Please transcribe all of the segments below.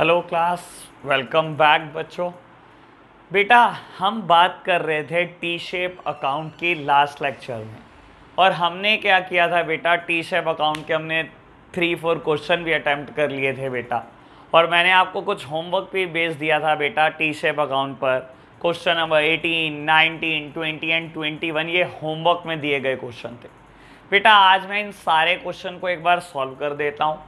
Hello class welcome back बच्चों बेटा हम बात कर रहे थे टी शेप अकाउंट की लास्ट लेक्चर में और हमने क्या किया था बेटा टी शेप अकाउंट के हमने थ्री फोर क्वेश्चन भी अटैम्प्ट कर लिए थे बेटा और मैंने आपको कुछ होमवर्क भी बेस दिया था बेटा टी शेप अकाउंट पर question number eighteen nineteen twenty and twenty one ये होमवर्क में दिए गए क्वेश्चन थे बेटा आज मैं इन सारे क्वेश्चन को एक बार सॉल्व कर देता हूँ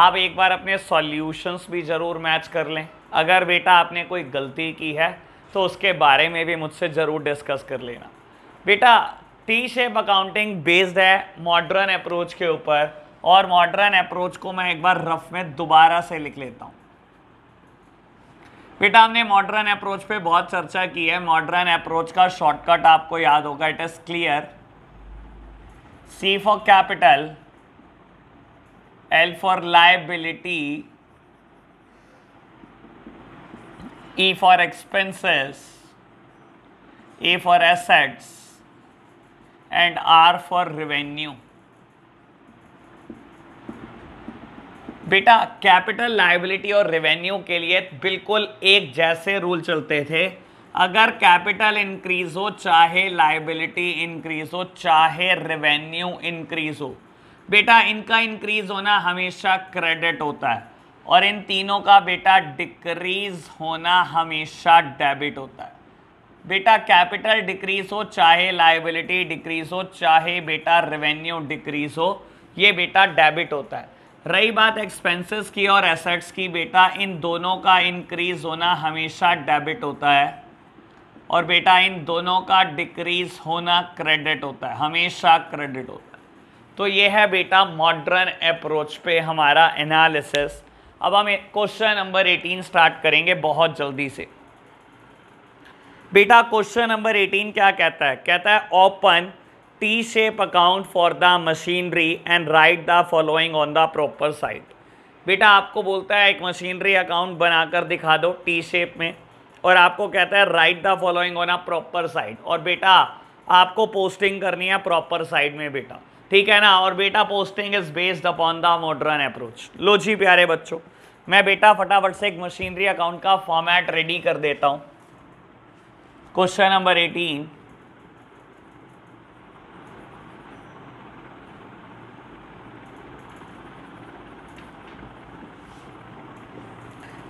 आप एक बार अपने सॉल्यूशंस भी ज़रूर मैच कर लें अगर बेटा आपने कोई गलती की है तो उसके बारे में भी मुझसे ज़रूर डिस्कस कर लेना बेटा टी शेप अकाउंटिंग बेस्ड है मॉडर्न अप्रोच के ऊपर और मॉडर्न अप्रोच को मैं एक बार रफ में दोबारा से लिख लेता हूँ बेटा हमने मॉडर्न अप्रोच पे बहुत चर्चा की है मॉडर्न अप्रोच का शॉर्टकट आपको याद होगा it is clear C for capital L for liability E for expenses, A for assets, and R for revenue. बेटा कैपिटल लाइबिलिटी और रेवेन्यू के लिए बिल्कुल एक जैसे रूल चलते थे अगर कैपिटल इंक्रीज हो चाहे लाइबिलिटी इंक्रीज हो चाहे रेवेन्यू इंक्रीज हो बेटा इनका इंक्रीज होना हमेशा क्रेडिट होता है और इन तीनों का बेटा डिक्रीज होना हमेशा डेबिट होता है बेटा कैपिटल डिक्रीज हो चाहे लाइबिलिटी डिक्रीज हो चाहे बेटा रेवेन्यू डिक्रीज हो ये बेटा डेबिट होता है रही बात एक्सपेंसेस की और एसेट्स की बेटा इन दोनों का इंक्रीज होना हमेशा डेबिट होता है और बेटा इन दोनों का डिक्रीज होना क्रेडिट होता है हमेशा क्रेडिट होता है तो ये है बेटा मॉडर्न अप्रोच पे हमारा एनालिसिस अब हम क्वेश्चन नंबर 18 स्टार्ट करेंगे बहुत जल्दी से बेटा क्वेश्चन नंबर 18 क्या कहता है कहता है open T shape account for the machinery and write the following on the proper side बेटा आपको बोलता है एक मशीनरी अकाउंट बनाकर दिखा दो टी शेप में और आपको कहता है write the following on a proper side और बेटा आपको पोस्टिंग करनी है प्रॉपर साइड में बेटा ठीक है ना और बेटा posting is based upon the modern approach लो जी प्यारे बच्चों मैं बेटा फटाफट से एक मशीनरी अकाउंट का फॉर्मेट रेडी कर देता हूं क्वेश्चन नंबर एटीन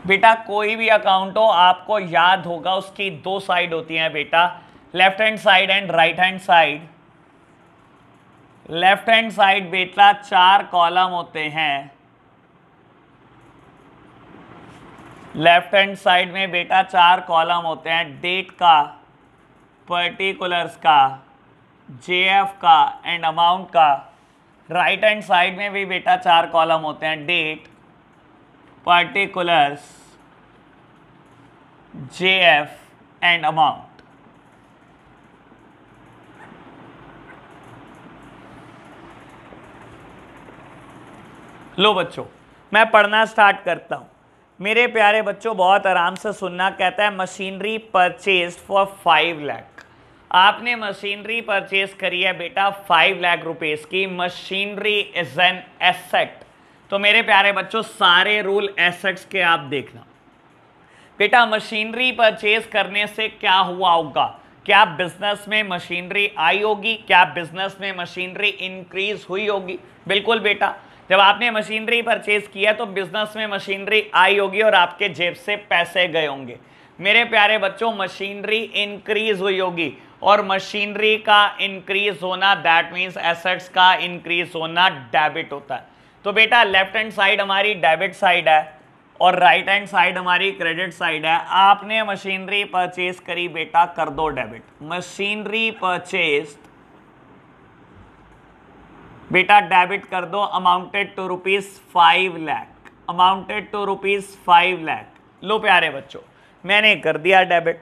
बेटा कोई भी अकाउंट हो आपको याद होगा उसकी दो साइड होती हैं बेटा left hand side and right hand side left hand side बेटा चार कॉलम होते हैं लेफ्ट हैंड साइड में बेटा चार कॉलम होते हैं डेट का पर्टिकुलर्स का जेएफ का एंड अमाउंट का राइट हैंड साइड में भी बेटा चार कॉलम होते हैं date particulars JF and amount लो बच्चों मैं पढ़ना स्टार्ट करता हूँ मेरे प्यारे बच्चों बहुत आराम से सुनना कहता है machinery purchase for five lakh आपने मशीनरी परचेज करी है बेटा फाइव लैख रुपीज़ की मशीनरी इज एन एसेट तो मेरे प्यारे बच्चों सारे रूल एसेट्स के आप देखना बेटा मशीनरी परचेज करने से क्या हुआ होगा क्या बिजनेस में मशीनरी आई होगी क्या बिजनेस में मशीनरी इंक्रीज हुई होगी बिल्कुल बेटा जब आपने मशीनरी परचेज किया तो बिजनेस में मशीनरी आई होगी और आपके जेब से पैसे गए होंगे मेरे प्यारे बच्चों मशीनरी इंक्रीज हुई होगी और मशीनरी का इंक्रीज होना दैट मीन्स एसेट्स का इंक्रीज होना डेबिट होता है तो बेटा लेफ्ट हैंड साइड हमारी डेबिट साइड है और राइट हैंड साइड हमारी क्रेडिट साइड है आपने मशीनरी परचेज करी बेटा कर दो डेबिट मशीनरी परचेज बेटा डेबिट कर दो amounted to rupees five lakh amounted to rupees five lakh लो प्यारे बच्चों मैंने कर दिया डेबिट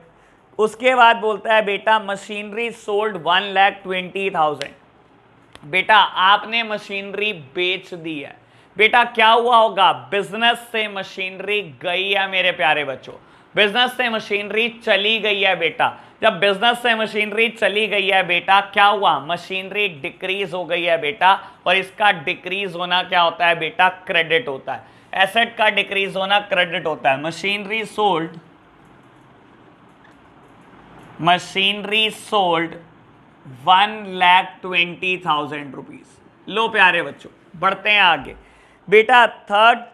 उसके बाद बोलता है बेटा machinery sold one lakh twenty thousand बेटा आपने मशीनरी बेच दी है बेटा क्या हुआ होगा बिजनेस से मशीनरी गई है मेरे प्यारे बच्चों बिजनेस से मशीनरी चली गई है बेटा जब बिजनेस से मशीनरी चली गई है बेटा क्या हुआ मशीनरी डिक्रीज हो गई है बेटा और इसका डिक्रीज होना क्या होता है बेटा क्रेडिट होता है एसेट का डिक्रीज होना क्रेडिट होता है machinery sold machinery sold one lakh twenty thousand rupees लो प्यारे बच्चों बढ़ते हैं आगे बेटा थर्ड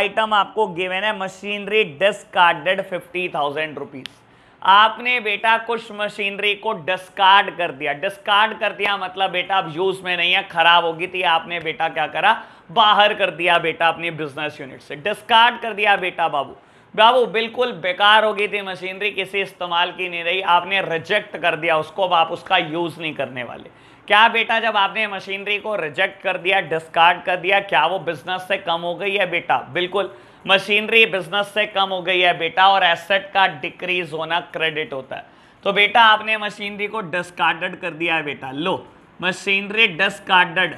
आइटम आपको गिवेन है machinery discarded fifty thousand rupees आपने बेटा कुछ मशीनरी को डिस्कार्ड कर दिया डिस्कार्ड कर दिया मतलब बेटा अब यूज में नहीं है खराब होगी थी तो आपने बेटा क्या करा बाहर कर दिया बेटा अपनी बिजनेस यूनिट से डिस्कार्ड कर दिया बेटा बाबू बाबू बिल्कुल बेकार हो गई थी मशीनरी किसी इस्तेमाल की नहीं रही आपने रिजेक्ट कर दिया उसको अब आप उसका यूज नहीं करने वाले क्या बेटा जब आपने मशीनरी को रिजेक्ट कर दिया डिस्कार्ड कर दिया क्या वो बिजनेस से कम हो गई है बेटा बिल्कुल मशीनरी बिजनेस से कम हो गई है बेटा और एसेट का डिक्रीज होना क्रेडिट होता है तो बेटा आपने मशीनरी को डिस्कार्डेड कर दिया है बेटा लो मशीनरी डिस्कार्डेड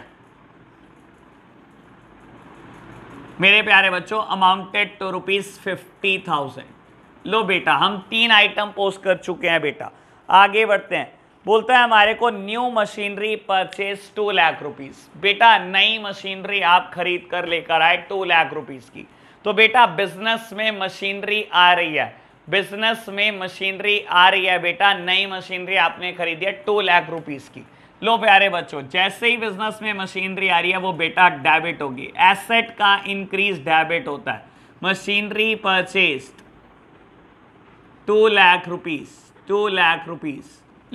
मेरे प्यारे बच्चों amounted to rupees fifty thousand लो बेटा हम तीन आइटम पोस्ट कर चुके हैं बेटा आगे बढ़ते हैं बोलता है हमारे को new machinery purchase two lakh rupees बेटा नई मशीनरी आप खरीद कर लेकर आए टू लाख रुपीज की तो बेटा बिजनेस में मशीनरी आ रही है बिजनेस में मशीनरी आ रही है बेटा नई मशीनरी आपने खरीदी है टू लाख रुपीज की लो प्यारे बच्चों जैसे ही बिजनेस में मशीनरी आ रही है वो बेटा डेबिट होगी एसेट का इंक्रीज डेबिट होता है machinery purchased two lakh rupees two lakh rupees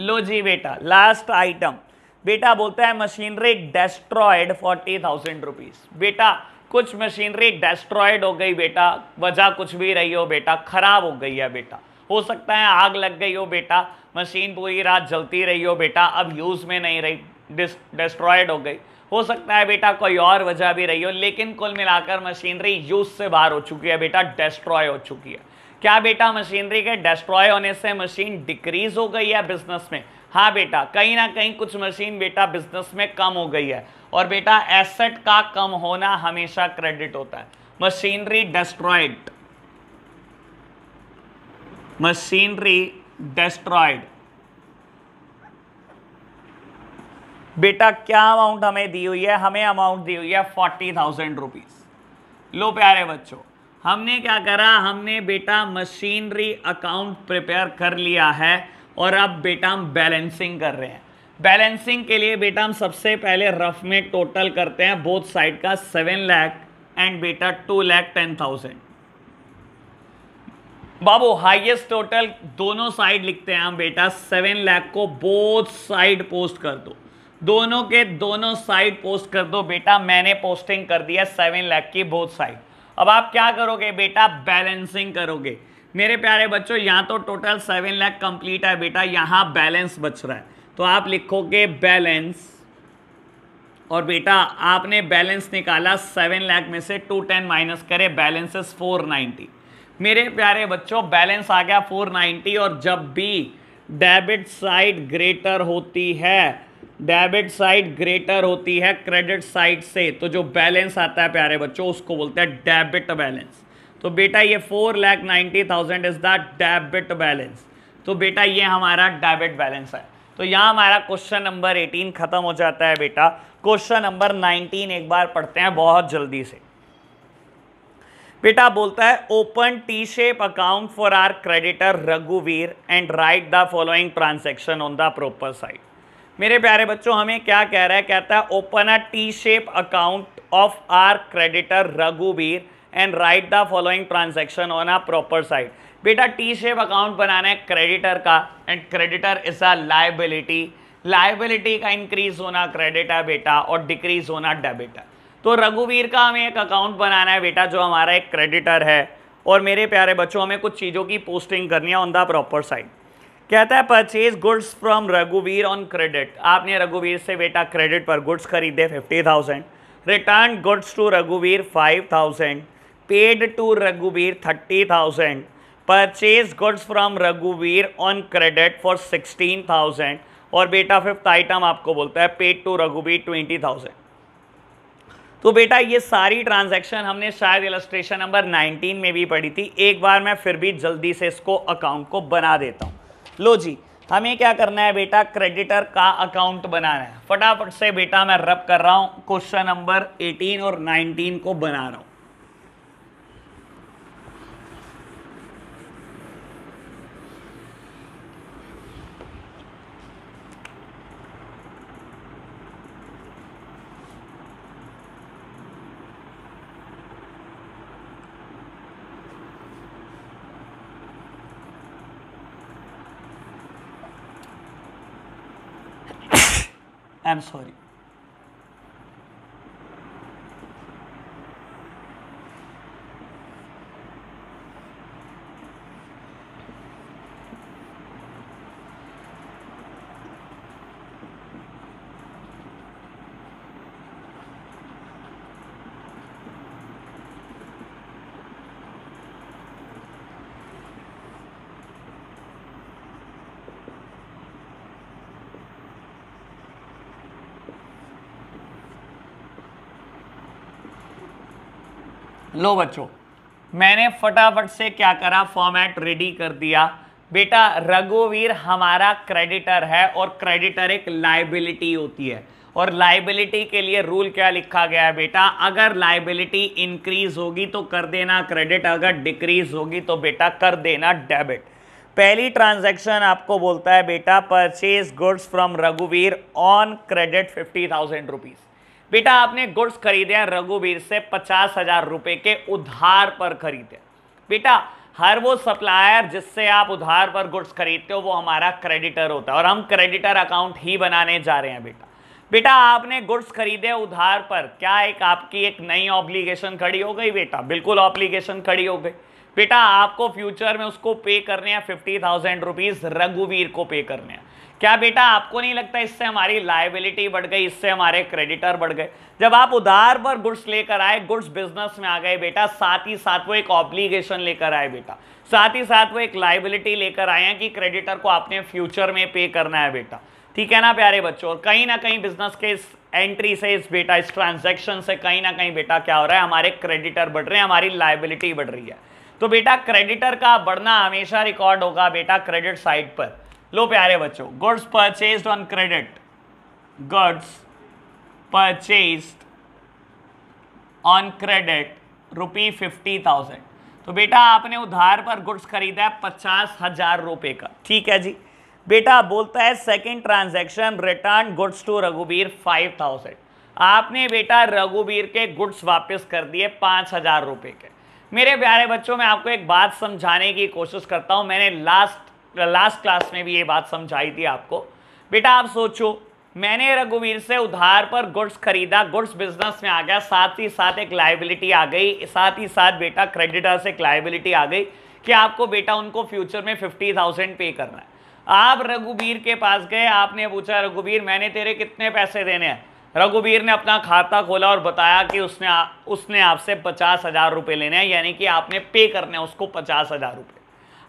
लो जी बेटा लास्ट आइटम बेटा बोलता है machinery destroyed forty thousand rupees बेटा कुछ मशीनरी डेस्ट्रॉयड हो गई बेटा वजह कुछ भी रही हो बेटा खराब हो गई है बेटा हो सकता है आग लग गई हो बेटा मशीन पूरी रात जलती रही हो बेटा अब यूज़ में नहीं रही डिस्ट्रॉयड हो गई हो सकता है बेटा कोई और वजह भी रही हो लेकिन कुल मिलाकर मशीनरी यूज से बाहर हो चुकी है बेटा डिस्ट्रॉय हो चुकी है क्या बेटा मशीनरी के डिस्ट्रॉय होने से मशीन डिक्रीज हो गई है बिजनेस में हाँ बेटा कहीं ना कहीं कुछ मशीन बेटा बिजनेस में कम हो गई है और बेटा एसेट का कम होना हमेशा क्रेडिट होता है मशीनरी डिस्ट्रॉयड मशीनरी डिस्ट्रॉयड बेटा क्या अमाउंट हमें दी हुई है हमें अमाउंट दी हुई है फोर्टी थाउजेंड रुपीज लो प्यारे बच्चों हमने क्या करा हमने बेटा मशीनरी अकाउंट प्रिपेयर कर लिया है और अब बेटा हम बैलेंसिंग कर रहे हैं बैलेंसिंग के लिए बेटा हम सबसे पहले रफ में टोटल करते हैं बोथ साइड का सेवन लैख एंड बेटा टू लैख टेन थाउजेंड बाबू हाईएस्ट टोटल दोनों साइड लिखते हैं हम बेटा सेवन लैख को बोथ साइड पोस्ट कर दो दोनों के दोनों साइड पोस्ट कर दो बेटा मैंने पोस्टिंग कर दिया सेवन लैख की बोथ साइड अब आप क्या करोगे बेटा बैलेंसिंग करोगे मेरे प्यारे बच्चों यहाँ तो टोटल सेवन लाख कंप्लीट है बेटा यहाँ बैलेंस बच रहा है तो आप लिखोगे बैलेंस और बेटा आपने बैलेंस निकाला सेवन लाख में से टू टेन माइनस करे बैलेंस फोर नाइन्टी मेरे प्यारे बच्चों बैलेंस आ गया फोर नाइन्टी और जब भी डेबिट साइड ग्रेटर होती है डेबिट साइड ग्रेटर होती है क्रेडिट साइड से तो जो बैलेंस आता है प्यारे बच्चों उसको बोलते हैं डेबिट बैलेंस तो बेटा ये four lakh ninety thousand is the debit balance तो बेटा ये हमारा डेबिट बैलेंस है तो यहाँ हमारा क्वेश्चन नंबर एटीन खत्म हो जाता है बेटा क्वेश्चन नंबर नाइनटीन एक बार पढ़ते हैं बहुत जल्दी से बेटा बोलता है open T shape account for our creditor रघुवीर and write the following transaction on the proper side मेरे प्यारे बच्चों हमें क्या कह रहा है कहता है open a T shape account of our creditor रघुवीर and write the following transaction on a proper side बेटा टी शेप अकाउंट बनाना है क्रेडिटर का and creditor is a liability liability का इंक्रीज होना क्रेडिट है बेटा और डिक्रीज होना डेबिट है तो रघुवीर का हमें एक अकाउंट बनाना है बेटा जो हमारा एक क्रेडिटर है और मेरे प्यारे बच्चों हमें कुछ चीज़ों की पोस्टिंग करनी है ऑन द प्रॉपर साइड कहता है परचेज गुड्स फ्रॉम रघुवीर ऑन क्रेडिट आपने रघुवीर से बेटा क्रेडिट पर गुड्स खरीदे fifty thousand return goods to रघुवीर फाइव थाउजेंड पेड टू रघुवीर thirty thousand purchase goods from रघुवीर on credit for sixteen thousand और बेटा फिफ्थ आइटम आपको बोलता है पेड टू रघुबीर थाउजेंड तो बेटा ये सारी ट्रांजैक्शन हमने शायद इलस्ट्रेशन नंबर 19 में भी पढ़ी थी एक बार मैं फिर भी जल्दी से इसको अकाउंट को बना देता हूँ लो जी हमें क्या करना है बेटा क्रेडिटर का अकाउंट बनाना है फटाफट से बेटा मैं रब कर रहा हूँ क्वेश्चन नंबर 18 और 19 को बना रहा हूँ आई एम सॉरी लो बच्चों मैंने फटाफट से क्या करा फॉर्मेट रेडी कर दिया बेटा रघुवीर हमारा क्रेडिटर है और क्रेडिटर एक लाइबिलिटी होती है और लाइबिलिटी के लिए रूल क्या लिखा गया है बेटा अगर लाइबिलिटी इंक्रीज होगी तो कर देना क्रेडिट अगर डिक्रीज होगी तो बेटा कर देना डेबिट पहली ट्रांजैक्शन आपको बोलता है बेटा परचेज गुड्स फ्रॉम रघुवीर on credit fifty thousand rupees बेटा आपने गुड्स खरीदे हैं रघुवीर से पचास हजार रुपए के उधार पर खरीदे बेटा हर वो सप्लायर जिससे आप उधार पर गुड्स खरीदते हो वो हमारा क्रेडिटर होता है और हम क्रेडिटर अकाउंट ही बनाने जा रहे हैं बेटा बेटा आपने गुड्स खरीदे उधार पर क्या एक आपकी एक नई ऑब्लिगेशन खड़ी हो गई बेटा बिल्कुल ऑब्लिगेशन खड़ी हो गई बेटा आपको फ्यूचर में उसको पे करने हैं फिफ्टी थाउजेंड रुपीज़ रघुवीर को पे करने हैं क्या बेटा आपको नहीं लगता इससे हमारी लाइबिलिटी बढ़ गई इससे हमारे क्रेडिटर बढ़ गए जब आप उधार पर गुड्स लेकर आए गुड्स बिजनेस में आ गए बेटा साथ ही साथ वो एक ऑब्लिगेशन लेकर आए बेटा साथ ही साथ वो एक लाइबिलिटी लेकर आए हैं कि क्रेडिटर को आपने फ्यूचर में पे करना है बेटा ठीक है ना प्यारे बच्चों और कहीं ना कहीं बिजनेस के इस एंट्री से इस बेटा इस ट्रांजेक्शन से कहीं ना कहीं बेटा क्या हो रहा है हमारे क्रेडिटर बढ़ रहे हैं हमारी लाइबिलिटी बढ़ रही है तो बेटा क्रेडिटर का बढ़ना हमेशा रिकॉर्ड होगा बेटा क्रेडिट साइड पर लो प्यारे बच्चों goods purchase on credit goods purchase on credit rupee fifty thousand तो बेटा आपने उधार पर गुड्स खरीदा है पचास हजार रुपये का ठीक है जी बेटा बोलता है second transaction return goods to Raghubir five thousand आपने बेटा रघुबीर के गुड्स वापस कर दिए पाँच हज़ार रुपये के मेरे प्यारे बच्चों मैं आपको एक बात समझाने की कोशिश करता हूँ मैंने लास्ट लास्ट क्लास में भी ये बात समझाई थी आपको बेटा आप सोचो मैंने रघुवीर से उधार पर गुड्स खरीदा गुड्स बिजनेस में आ गया साथ ही साथ एक लाइबिलिटी आ गई साथ ही साथ बेटा क्रेडिटर से एक लाइबिलिटी आ गई कि आपको बेटा उनको फ्यूचर में फिफ्टी थाउजेंड पे करना है आप रघुवीर के पास गए आपने पूछा रघुवीर मैंने तेरे कितने पैसे देने हैं रघुवीर ने अपना खाता खोला और बताया कि उसने आ, उसने आपसे पचास हज़ार रुपये लेने हैं यानी कि आपने पे करने हैं उसको पचास हज़ार रुपये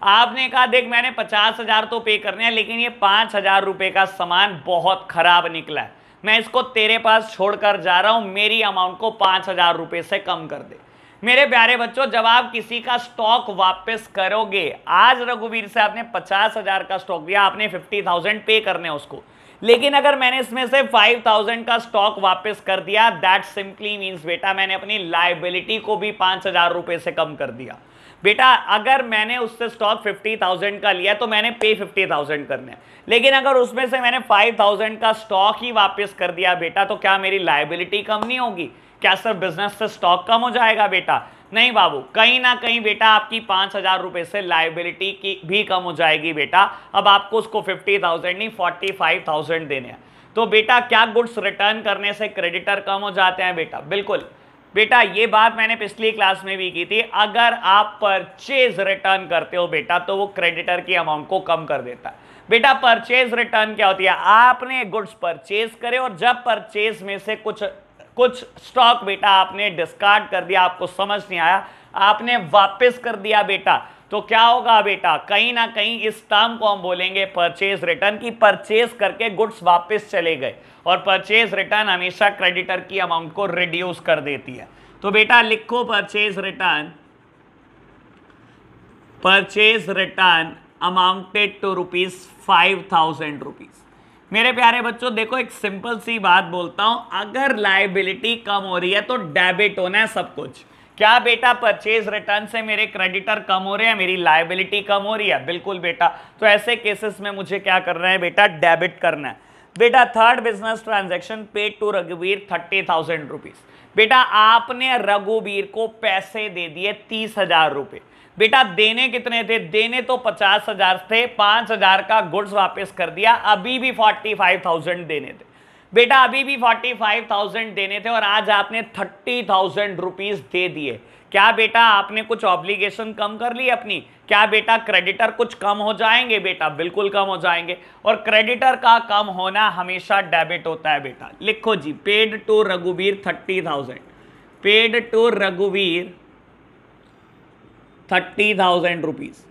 आपने कहा देख मैंने पचास हजार तो पे करने हैं लेकिन ये पाँच हजार रुपये का सामान बहुत खराब निकला है मैं इसको तेरे पास छोड़कर जा रहा हूँ मेरी अमाउंट को पाँच हजार रुपये से कम कर दे मेरे प्यारे बच्चों जब आप किसी का स्टॉक वापस करोगे आज रघुवीर से आपने पचास हजार का स्टॉक दिया आपने फिफ्टी थाउजेंड पे करने उसको लेकिन अगर मैंने इसमें से फाइव थाउजेंड का स्टॉक वापस कर दिया दैट सिंपली मीन्स बेटा मैंने अपनी लाइबिलिटी को भी पांच हजार रुपए से कम कर दिया बेटा अगर मैंने उससे स्टॉक फिफ्टी थाउजेंड का लिया तो मैंने पे फिफ्टी थाउजेंड लेकिन अगर उसमें से मैंने फाइव थाउजेंड का स्टॉक ही वापस कर दिया बेटा तो क्या मेरी लाइबिलिटी कम नहीं होगी क्या सर बिजनेस से स्टॉक कम हो जाएगा बेटा नहीं बाबू कहीं ना कहीं बेटा आपकी पाँच हज़ार रुपये से लाइबिलिटी की भी कम हो जाएगी बेटा अब आपको उसको फिफ्टी थाउजेंड नहीं फोर्टी फाइव थाउजेंड देने हैं तो बेटा क्या गुड्स रिटर्न करने से क्रेडिटर कम हो जाते हैं बेटा बिल्कुल बेटा ये बात मैंने पिछली क्लास में भी की थी अगर आप परचेज रिटर्न करते हो बेटा तो वो क्रेडिटर की अमाउंट को कम कर देता है बेटा परचेज रिटर्न क्या होती है आपने गुड्स परचेज करे और जब परचेज में से कुछ कुछ स्टॉक बेटा आपने डिस्कार्ड कर दिया आपको समझ नहीं आया आपने वापस कर दिया बेटा तो क्या होगा बेटा कहीं ना कहीं इस टर्म को हम बोलेंगे परचेज रिटर्न की परचेज करके गुड्स वापस चले गए और परचेज रिटर्न हमेशा क्रेडिटर की अमाउंट को रिड्यूस कर देती है तो बेटा लिखो purchase return purchase return amounted to rupees five thousand rupees मेरे प्यारे बच्चों देखो एक सिंपल सी बात बोलता हूं अगर लाइबिलिटी कम हो रही है तो डेबिट होना है सब कुछ क्या बेटा परचेज रिटर्न से मेरे क्रेडिटर कम हो रहे हैं मेरी लाइबिलिटी कम हो रही है बिल्कुल बेटा तो ऐसे केसेस में मुझे क्या करना है बेटा डेबिट करना है बेटा third business transaction paid to रघुवीर थर्टी थाउजेंड रुपीज बेटा आपने रघुवीर को पैसे दे दिए तीस हजार रुपये बेटा देने कितने थे देने तो पचास हजार थे पांच हजार का गुड्स वापस कर दिया अभी भी फोर्टी फाइव थाउजेंड देने थे बेटा अभी भी फोर्टी फाइव थाउजेंड देने थे और आज आपने थर्टी थाउजेंड रुपीज दे दिए क्या बेटा आपने कुछ ऑब्लिगेशन कम कर ली अपनी क्या बेटा क्रेडिटर कुछ कम हो जाएंगे बेटा बिल्कुल कम हो जाएंगे और क्रेडिटर का कम होना हमेशा डेबिट होता है बेटा लिखो जी पेड टू रघुवीर थर्टी थाउजेंड पेड टू रघुवीर थर्टी थाउजेंड रुपीज़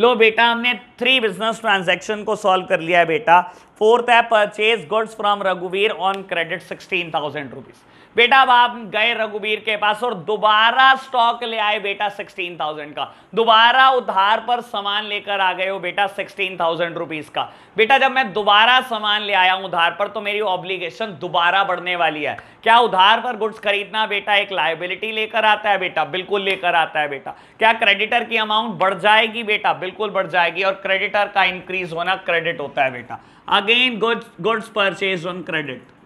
लो बेटा हमने थ्री बिजनेस ट्रांजैक्शन को सॉल्व कर लिया है बेटा फोर्थ है परचेज गुड्स फ्रॉम रघुवीर on credit sixteen thousand rupees बेटा अब आप गए रघुबीर के पास और दोबारा स्टॉक ले आए बेटा सिक्सटीन थाउजेंड का दोबारा उधार पर सामान लेकर आ गए हो बेटा सिक्सटीन थाउजेंड रुपीज का बेटा जब मैं दोबारा सामान ले आया हूं उधार पर तो मेरी ऑब्लिगेशन दोबारा बढ़ने वाली है क्या उधार पर गुड्स खरीदना बेटा एक लाइबिलिटी लेकर आता है बेटा बिल्कुल लेकर आता है बेटा क्या क्रेडिटर की अमाउंट बढ़ जाएगी बेटा बिल्कुल बढ़ जाएगी और क्रेडिटर का इंक्रीज होना क्रेडिट होता है बेटा again goods goods purchase on credit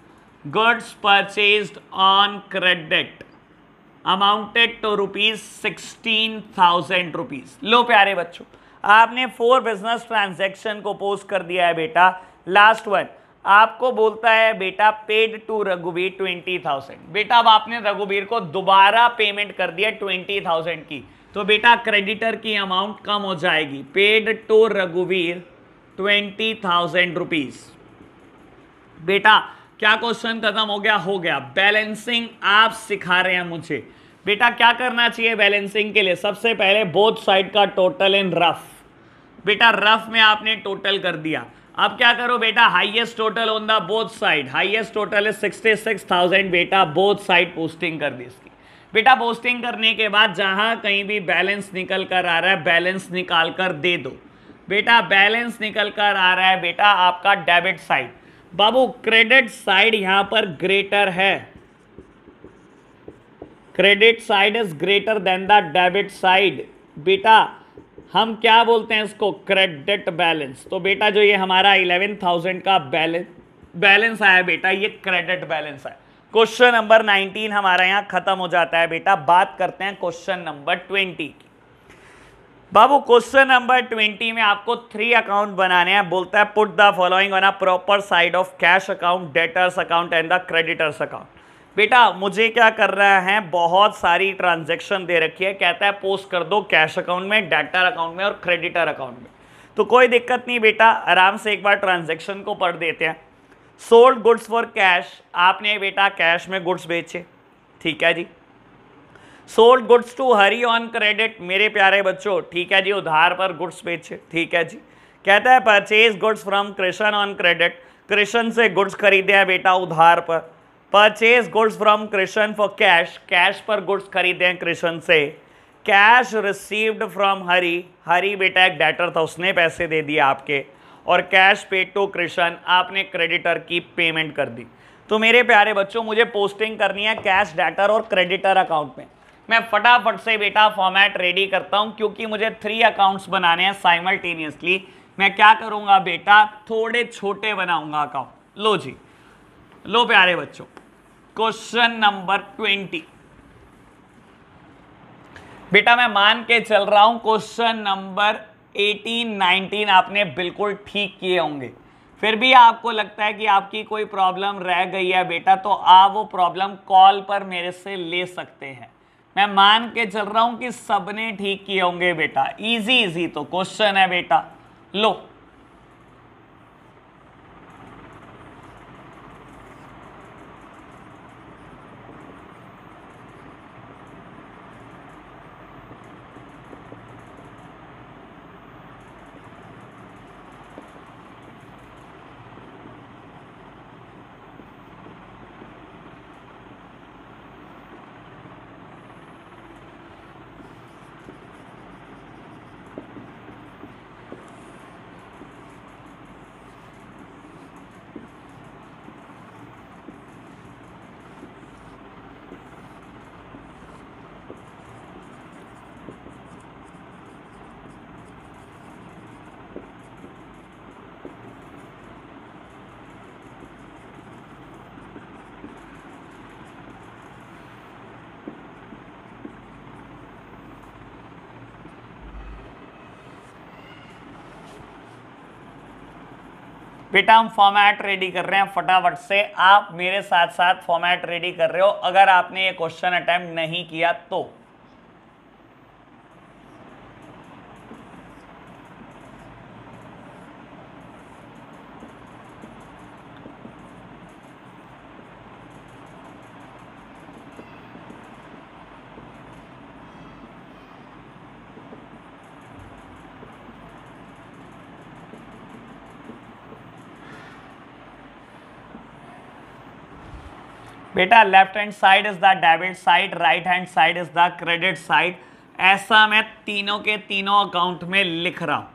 goods purchased on credit amounted to rupees sixteen thousand rupees लो प्यारे बच्चों आपने फोर बिजनेस ट्रांजेक्शन को पोस्ट कर दिया है बेटा लास्ट वन आपको बोलता है बेटा पेड टू रघुवीर ट्वेंटी थाउजेंड बेटा अब आपने रघुवीर को दोबारा पेमेंट कर दिया ट्वेंटी थाउजेंड की तो बेटा क्रेडिटर की अमाउंट कम हो जाएगी पेड टू रघुवीर ट्वेंटी थाउजेंड रुपीज बेटा क्या क्वेश्चन खत्म हो गया हो गया बैलेंसिंग आप सिखा रहे हैं मुझे बेटा क्या करना चाहिए बैलेंसिंग के लिए सबसे पहले बोथ साइड का टोटल इन रफ बेटा रफ में आपने टोटल कर दिया अब क्या करो बेटा highest total on the both side highest total is thousand बेटा बोथ साइड पोस्टिंग कर दी इसकी बेटा पोस्टिंग करने के बाद जहाँ कहीं भी बैलेंस निकल कर आ रहा है बैलेंस निकाल कर दे दो बेटा बैलेंस निकल कर आ रहा है बेटा आपका डेबिट साइड बाबू क्रेडिट साइड यहां पर ग्रेटर है credit side is greater than the debit side बेटा हम क्या बोलते हैं इसको क्रेडिट बैलेंस तो बेटा जो ये हमारा इलेवन थाउजेंड का बैलेंस बैलेंस आया बेटा ये क्रेडिट बैलेंस है क्वेश्चन नंबर नाइनटीन हमारा यहाँ खत्म हो जाता है बेटा बात करते हैं क्वेश्चन नंबर ट्वेंटी की बाबू क्वेश्चन नंबर ट्वेंटी में आपको थ्री अकाउंट बनाने हैं बोलता है put the following on a proper side of cash account debtors account and the creditors account बेटा मुझे क्या कर रहा है बहुत सारी ट्रांजेक्शन दे रखी है कहता है पोस्ट कर दो कैश अकाउंट में डेटर अकाउंट में और क्रेडिटर अकाउंट में तो कोई दिक्कत नहीं बेटा आराम से एक बार ट्रांजेक्शन को पढ़ देते हैं सोल्ड गुड्स फॉर कैश आपने बेटा कैश में गुड्स बेचे ठीक है जी sold goods to Hari on credit मेरे प्यारे बच्चों ठीक है जी उधार पर गुड्स बेचे ठीक है जी कहता है purchase goods from Krishna on credit Krishna से गुड्स खरीदे हैं बेटा उधार पर purchase goods from Krishna for cash cash पर गुड्स खरीदे हैं कृष्ण से cash received from Hari Hari बेटा एक डेटर था उसने पैसे दे दिए आपके और कैश पेड टू कृष्ण आपने क्रेडिटर की पेमेंट कर दी तो मेरे प्यारे बच्चों मुझे पोस्टिंग करनी है कैश डेटर और क्रेडिटर अकाउंट में मैं फटाफट से बेटा फॉर्मेट रेडी करता हूँ क्योंकि मुझे थ्री अकाउंट्स बनाने हैं साइमल्टेनियसली मैं क्या करूँगा बेटा थोड़े छोटे बनाऊंगा अकाउंट लो जी लो प्यारे बच्चों क्वेश्चन नंबर ट्वेंटी बेटा मैं मान के चल रहा हूँ क्वेश्चन नंबर एटीन नाइनटीन आपने बिल्कुल ठीक किए होंगे फिर भी आपको लगता है कि आपकी कोई प्रॉब्लम रह गई है बेटा तो आप वो प्रॉब्लम कॉल पर मेरे से ले सकते हैं मैं मान के चल रहा हूं कि सबने ठीक किए होंगे बेटा इजी इजी तो क्वेश्चन है बेटा लो बेटा हम फॉर्मेट रेडी कर रहे हैं फटाफट से आप मेरे साथ साथ फॉर्मेट रेडी कर रहे हो अगर आपने ये क्वेश्चन अटैम्प्ट नहीं किया तो बेटा left hand side is the debit side right hand side is the credit side ऐसा मैं तीनों के तीनों अकाउंट में लिख रहा हूँ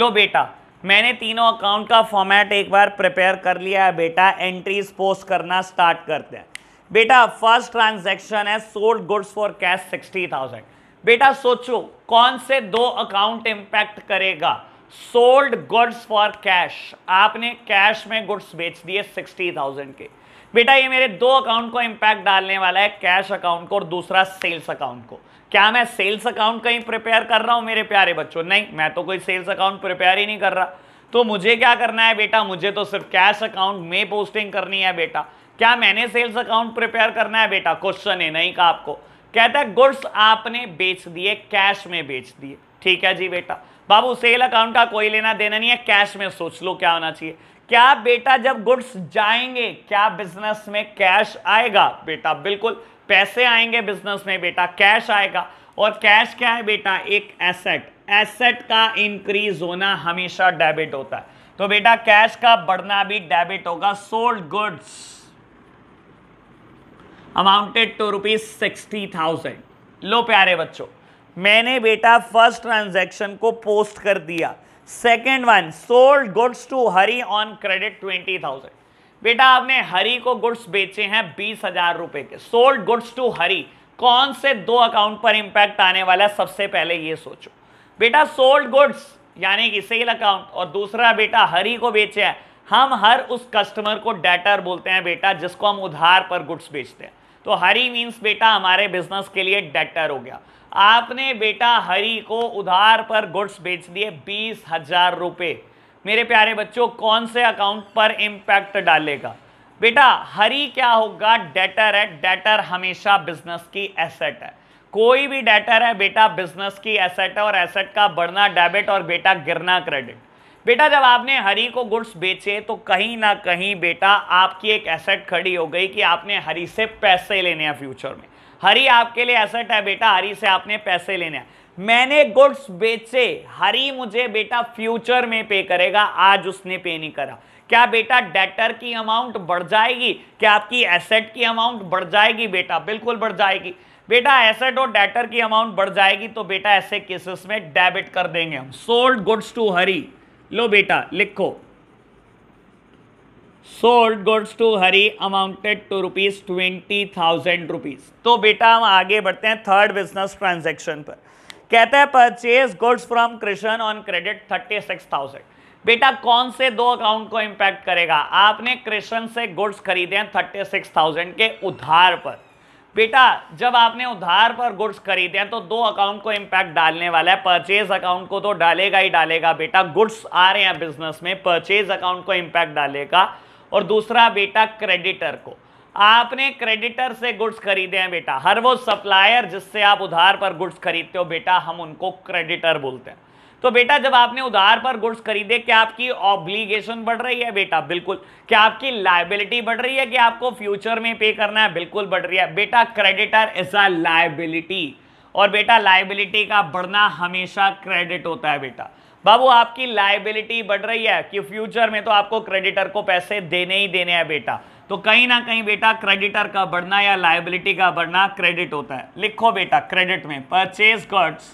लो बेटा मैंने तीनों अकाउंट का फॉर्मेट एक बार प्रिपेयर कर लिया है बेटा एंट्रीज पोस्ट करना स्टार्ट करते हैं बेटा फर्स्ट ट्रांजेक्शन है sold goods for cash sixty thousand बेटा सोचो कौन से दो अकाउंट इम्पैक्ट करेगा सोल्ड गुड्स फॉर कैश आपने कैश में गुड्स बेच दिए सिक्सटी थाउजेंड के बेटा ये मेरे दो अकाउंट को इम्पैक्ट डालने वाला है कैश अकाउंट को और दूसरा सेल्स अकाउंट को क्या मैं सेल्स अकाउंट कहीं प्रिपेयर कर रहा हूँ मेरे प्यारे बच्चों नहीं मैं तो कोई सेल्स अकाउंट प्रिपेयर ही नहीं कर रहा तो मुझे क्या करना है बेटा मुझे तो सिर्फ कैश अकाउंट में पोस्टिंग करनी है बेटा क्या मैंने सेल्स अकाउंट प्रिपेयर करना है बेटा क्वेश्चन है नहीं कहा आपको कहता है गुड्स आपने बेच दिए कैश में बेच दिए ठीक है जी बेटा बाबू सेल अकाउंट का कोई लेना देना नहीं है कैश में सोच लो क्या होना चाहिए क्या बेटा जब गुड्स जाएंगे क्या बिजनेस में कैश आएगा बेटा बिल्कुल पैसे आएंगे बिजनेस में बेटा कैश आएगा और कैश क्या है बेटा एक एसेट एसेट का इंक्रीज होना हमेशा डेबिट होता है तो बेटा कैश का बढ़ना भी डेबिट होगा sold goods amounted to rupees sixty thousand लो प्यारे बच्चों मैंने बेटा फर्स्ट ट्रांजैक्शन को पोस्ट कर दिया second one sold goods to Hari on credit twenty thousand बेटा आपने हरी को गुड्स बेचे हैं बीस हजार रुपए के सोल्ड गुड्स टू हरी कौन से दो अकाउंट पर इंपैक्ट आने वाला है सबसे पहले ये सोचो बेटा सोल्ड गुड्स यानी कि सेल अकाउंट और दूसरा बेटा हरी को बेचे हैं हम हर उस कस्टमर को डेटर बोलते हैं बेटा जिसको हम उधार पर गुड्स बेचते हैं तो हरी मीन्स बेटा हमारे बिजनेस के लिए डेटर हो गया आपने बेटा हरि को उधार पर गुड्स बेच दिए बीस हजार रुपये मेरे प्यारे बच्चों कौन से अकाउंट पर इम्पैक्ट डालेगा बेटा हरि क्या होगा डेटर है डेटर हमेशा बिजनेस की एसेट है कोई भी डेटर है बेटा बिजनेस की एसेट है और एसेट का बढ़ना डेबिट और बेटा गिरना क्रेडिट बेटा जब आपने हरी को गुड्स बेचे तो कहीं ना कहीं बेटा आपकी एक एसेट खड़ी हो गई कि आपने हरी से पैसे लेने हैं फ्यूचर में हरी आपके लिए एसेट है बेटा हरी से आपने पैसे लेने हैं मैंने गुड्स बेचे हरी मुझे बेटा फ्यूचर में पे करेगा आज उसने पे नहीं करा क्या बेटा डेटर की अमाउंट बढ़ जाएगी क्या आपकी एसेट की अमाउंट बढ़ जाएगी बेटा बिल्कुल बढ़ जाएगी बेटा एसेट और डेटर की अमाउंट बढ़ जाएगी तो बेटा ऐसे केसेस में डेबिट कर देंगे हम सोल्ड गुड्स टू हरी लो बेटा लिखो sold goods to Hari amounted to rupees twenty thousand rupees तो बेटा हम आगे बढ़ते हैं थर्ड बिजनेस ट्रांजेक्शन पर कहते हैं purchase goods from Krishna on credit thirty six thousand बेटा कौन से दो अकाउंट को इम्पैक्ट करेगा आपने कृष्ण से गुड्स खरीदे हैं थर्टी सिक्स थाउजेंड के उधार पर बेटा जब आपने उधार पर गुड्स खरीदे हैं तो दो अकाउंट को इम्पैक्ट डालने वाला है परचेज अकाउंट को तो डालेगा ही डालेगा बेटा गुड्स आ रहे हैं बिजनेस में परचेज अकाउंट को इम्पैक्ट डालेगा और दूसरा बेटा क्रेडिटर को आपने क्रेडिटर से गुड्स खरीदे हैं बेटा हर वो सप्लायर जिससे आप उधार पर गुड्स खरीदते हो बेटा हम उनको क्रेडिटर बोलते हैं तो बेटा जब आपने उधार पर गुड्स खरीदे क्या आपकी ऑब्लिगेशन बढ़ रही है बेटा बिल्कुल क्या आपकी लाइबिलिटी बढ़ रही है कि आपको फ्यूचर में पे करना है बिल्कुल बढ़ रही है बेटा क्रेडिटर इज अ लाइबिलिटी और बेटा लाइबिलिटी का बढ़ना हमेशा क्रेडिट होता है बेटा बाबू आपकी लाइबिलिटी बढ़ रही है कि फ्यूचर में तो आपको क्रेडिटर को पैसे देने ही देने हैं बेटा तो कहीं ना कहीं बेटा क्रेडिटर का बढ़ना या लाइबिलिटी का बढ़ना क्रेडिट होता है लिखो बेटा क्रेडिट में परचेज गुड्स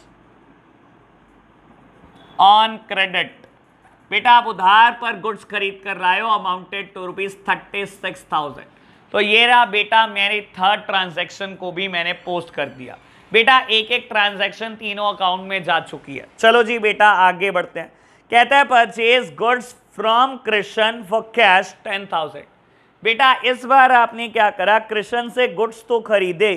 ऑन क्रेडिट बेटा आप उधार पर गुड्स खरीद कर रहे हो amounted to rupees thirty six thousand तो ये रहा बेटा मेरी थर्ड ट्रांजेक्शन को भी मैंने पोस्ट कर दिया बेटा एक एक ट्रांजैक्शन तीनों अकाउंट में जा चुकी है चलो जी बेटा आगे बढ़ते हैं कहता है purchase goods from Krishna for cash ten thousand बेटा इस बार आपने क्या करा कृष्ण से गुड्स तो खरीदे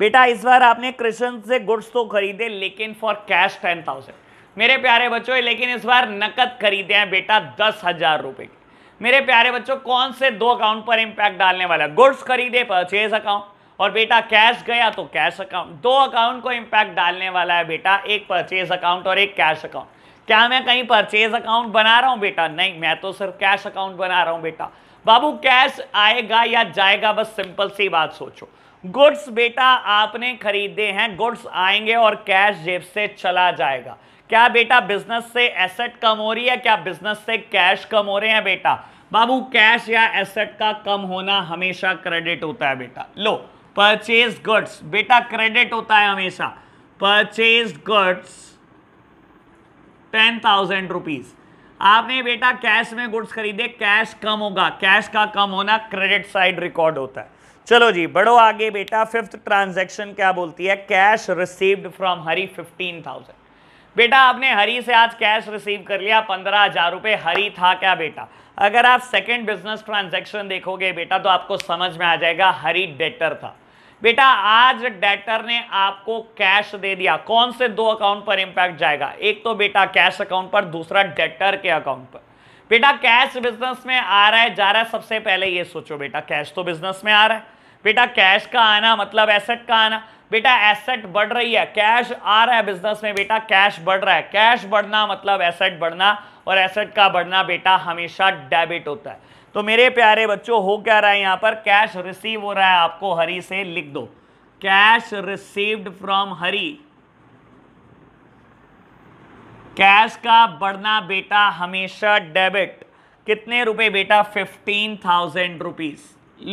बेटा इस बार आपने कृष्ण से गुड्स तो खरीदे लेकिन फॉर कैश टेन थाउजेंड मेरे प्यारे बच्चों लेकिन इस बार नकद खरीदे हैं बेटा दस हजार रुपए की मेरे प्यारे बच्चों कौन से दो अकाउंट पर इंपैक्ट डालने वाला गुड्स खरीदे परचेज अकाउंट और बेटा कैश गया तो कैश अकाउंट दो अकाउंट को इम्पैक्ट डालने वाला है बेटा एक परचेज अकाउंट और एक कैश अकाउंट क्या मैं कहीं परचेज अकाउंट बना रहा हूँ बेटा नहीं मैं तो सिर्फ कैश अकाउंट बना रहा हूँ बेटा बाबू कैश आएगा या जाएगा बस सिंपल सी बात सोचो गुड्स बेटा आपने खरीदे हैं गुड्स आएंगे और कैश जेब से चला जाएगा क्या बेटा बिजनेस से एसेट कम हो रही है क्या बिजनेस से कैश कम हो रहे हैं बेटा बाबू कैश या एसेट का कम होना हमेशा क्रेडिट होता है बेटा लो परचेज गुड्स बेटा क्रेडिट होता है हमेशा purchase goods ten thousand rupees आपने बेटा कैश में गुड्स खरीदे कैश कम होगा कैश का कम होना क्रेडिट साइड रिकॉर्ड होता है चलो जी बढ़ो आगे बेटा फिफ्थ ट्रांजैक्शन क्या बोलती है cash received from Hari fifteen thousand बेटा आपने हरी से आज कैश रिसीव कर लिया पंद्रह हजार रुपये हरी था क्या बेटा अगर आप सेकंड बिजनेस ट्रांजैक्शन देखोगे बेटा तो आपको समझ में आ जाएगा हरी डेटर था बेटा आज डेटर ने आपको कैश दे दिया कौन से दो अकाउंट पर इंपैक्ट जाएगा एक तो बेटा कैश अकाउंट पर दूसरा डेटर के अकाउंट पर बेटा कैश बिजनेस में आ रहा है जा रहा है सबसे पहले ये सोचो बेटा कैश तो बिजनेस में आ रहा है बेटा कैश का आना मतलब एसेट का आना बेटा एसेट बढ़ रही है कैश आ रहा है बिजनेस में बेटा कैश बढ़ रहा है कैश बढ़ना मतलब एसेट बढ़ना और एसेट का बढ़ना बेटा हमेशा डेबिट होता है तो मेरे प्यारे बच्चों हो क्या रहा है यहाँ पर कैश रिसीव हो रहा है आपको हरी से लिख दो cash received from Hari cash का बढ़ना बेटा हमेशा डेबिट कितने रुपए बेटा फिफ्टीन थाउजेंड रुपीज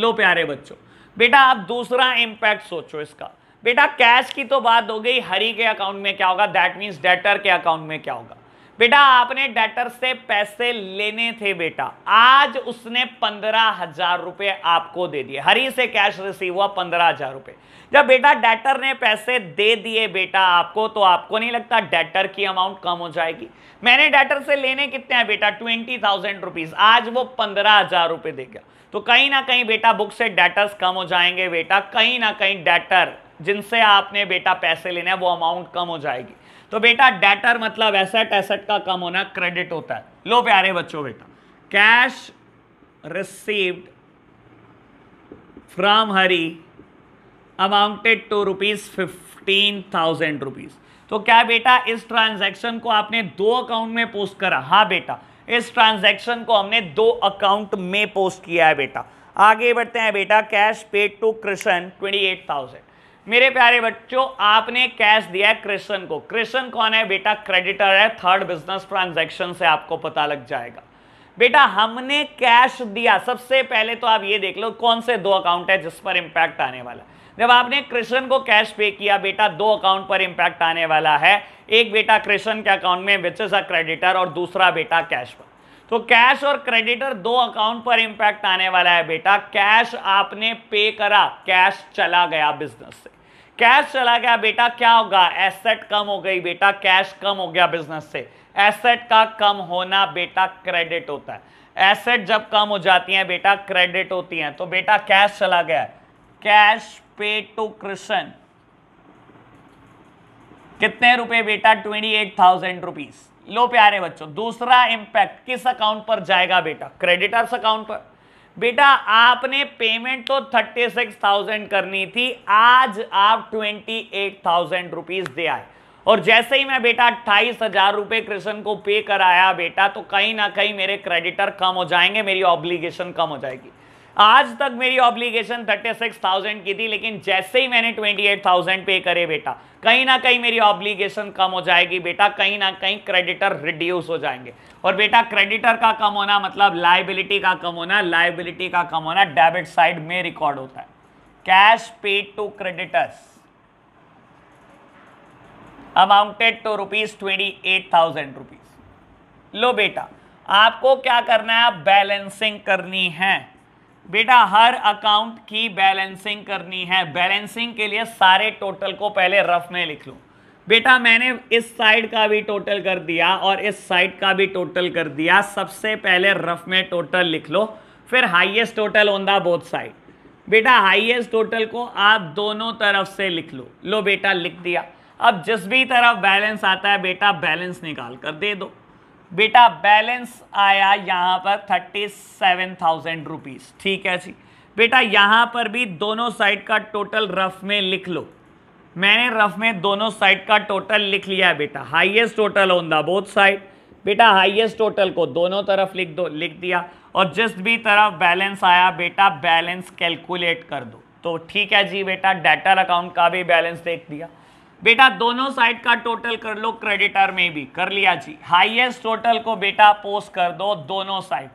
लो प्यारे बच्चों बेटा आप दूसरा इंपैक्ट सोचो इसका बेटा कैश की तो बात हो गई हरी के अकाउंट में क्या होगा दैट मीन्स डेटर के अकाउंट में क्या होगा बेटा आपने डेटर से पैसे लेने थे बेटा आज उसने पंद्रह हजार रुपए आपको दे दिए हरी से कैश रिसीव हुआ पंद्रह हजार रुपए जब बेटा डेटर ने पैसे दे दिए बेटा आपको तो आपको नहीं लगता डेटर की अमाउंट कम हो जाएगी मैंने डेटर से लेने कितने हैं बेटा ट्वेंटी थाउजेंड रुपीज आज वो पंद्रह हजार रुपए दे गया तो कहीं ना कहीं बेटा बुक से डेटर्स कम हो जाएंगे बेटा कहीं ना कहीं डेटर जिनसे आपने बेटा पैसे लेने हैं वो अमाउंट कम हो जाएगी तो बेटा डेटर मतलब एसेट एसेट का कम होना क्रेडिट होता है लो प्यारे बच्चों बेटा cash received from Hari amounted to rupees fifteen thousand rupees तो क्या बेटा इस ट्रांजैक्शन को आपने दो अकाउंट में पोस्ट करा हाँ बेटा इस ट्रांजैक्शन को हमने दो अकाउंट में पोस्ट किया है बेटा आगे बढ़ते हैं बेटा cash paid to Krishna twenty eight thousand मेरे प्यारे बच्चों आपने कैश दिया है कृष्ण को कृष्ण कौन है बेटा क्रेडिटर है थर्ड बिजनेस ट्रांजैक्शन से आपको पता लग जाएगा बेटा हमने कैश दिया सबसे पहले तो आप ये देख लो कौन से दो अकाउंट है जिस पर इंपैक्ट आने वाला है जब आपने कृष्ण को कैश पे किया बेटा दो अकाउंट पर इंपैक्ट आने वाला है एक बेटा कृष्ण के अकाउंट में विच इज अ क्रेडिटर और दूसरा बेटा कैश पर तो कैश और क्रेडिटर दो अकाउंट पर इंपैक्ट आने वाला है बेटा कैश आपने पे करा कैश चला गया बिजनेस से कैश चला गया बेटा क्या होगा एसेट कम हो गई बेटा कैश कम हो गया बिजनेस से एसेट का कम होना बेटा क्रेडिट होता है एसेट जब कम हो जाती हैं बेटा क्रेडिट होती हैं तो बेटा कैश चला गया कैश पे टू कृष्ण कितने रुपए बेटा ट्वेंटी एट थाउजेंड रुपीज लो प्यारे बच्चों दूसरा इंपैक्ट किस अकाउंट पर जाएगा बेटा क्रेडिटर्स अकाउंट पर बेटा आपने पेमेंट तो थर्टी सिक्स थाउजेंड करनी थी आज आप ट्वेंटी एट थाउजेंड रुपीज दे आए और जैसे ही मैं बेटा अट्ठाईस हजार रुपये कृष्ण को पे कराया बेटा तो कहीं ना कहीं मेरे क्रेडिटर कम हो जाएंगे मेरी ऑब्लिगेशन कम हो जाएगी आज तक मेरी ऑब्लिगेशन 36,000 की थी लेकिन जैसे ही मैंने 28,000 पे करे बेटा कहीं ना कहीं मेरी ऑब्लिगेशन कम हो जाएगी बेटा कहीं ना कहीं क्रेडिटर रिड्यूस हो जाएंगे और बेटा क्रेडिटर का कम होना मतलब लाइबिलिटी का कम होना लाइबिलिटी का कम होना डेबिट साइड में रिकॉर्ड होता है cash paid to creditors amounted to rupees twenty eight thousand rupees लो बेटा आपको क्या करना है बैलेंसिंग करनी है बेटा हर अकाउंट की बैलेंसिंग करनी है बैलेंसिंग के लिए सारे टोटल को पहले रफ में लिख लूँ बेटा मैंने इस साइड का भी टोटल कर दिया और इस साइड का भी टोटल कर दिया सबसे पहले रफ में टोटल लिख लो फिर highest total on the both side बेटा हाईएस्ट टोटल को आप दोनों तरफ से लिख लो लो बेटा लिख दिया अब जिस भी तरफ बैलेंस आता है बेटा बैलेंस निकाल कर दे दो बेटा बैलेंस आया यहाँ पर थर्टी सेवन थाउजेंड रुपीज़ ठीक है जी बेटा यहाँ पर भी दोनों साइड का टोटल रफ में लिख लो मैंने रफ में दोनों साइड का टोटल लिख लिया बेटा highest total on the both side बेटा हाईएस्ट टोटल को दोनों तरफ लिख दो लिख दिया और जिस भी तरफ बैलेंस आया बेटा बैलेंस कैलकुलेट कर दो तो ठीक है जी बेटा डेटर अकाउंट का भी बैलेंस देख दिया बेटा दोनों साइड का टोटल कर लो क्रेडिटर में भी कर लिया जी हाईएस्ट टोटल को बेटा पोस्ट कर दो दोनों साइड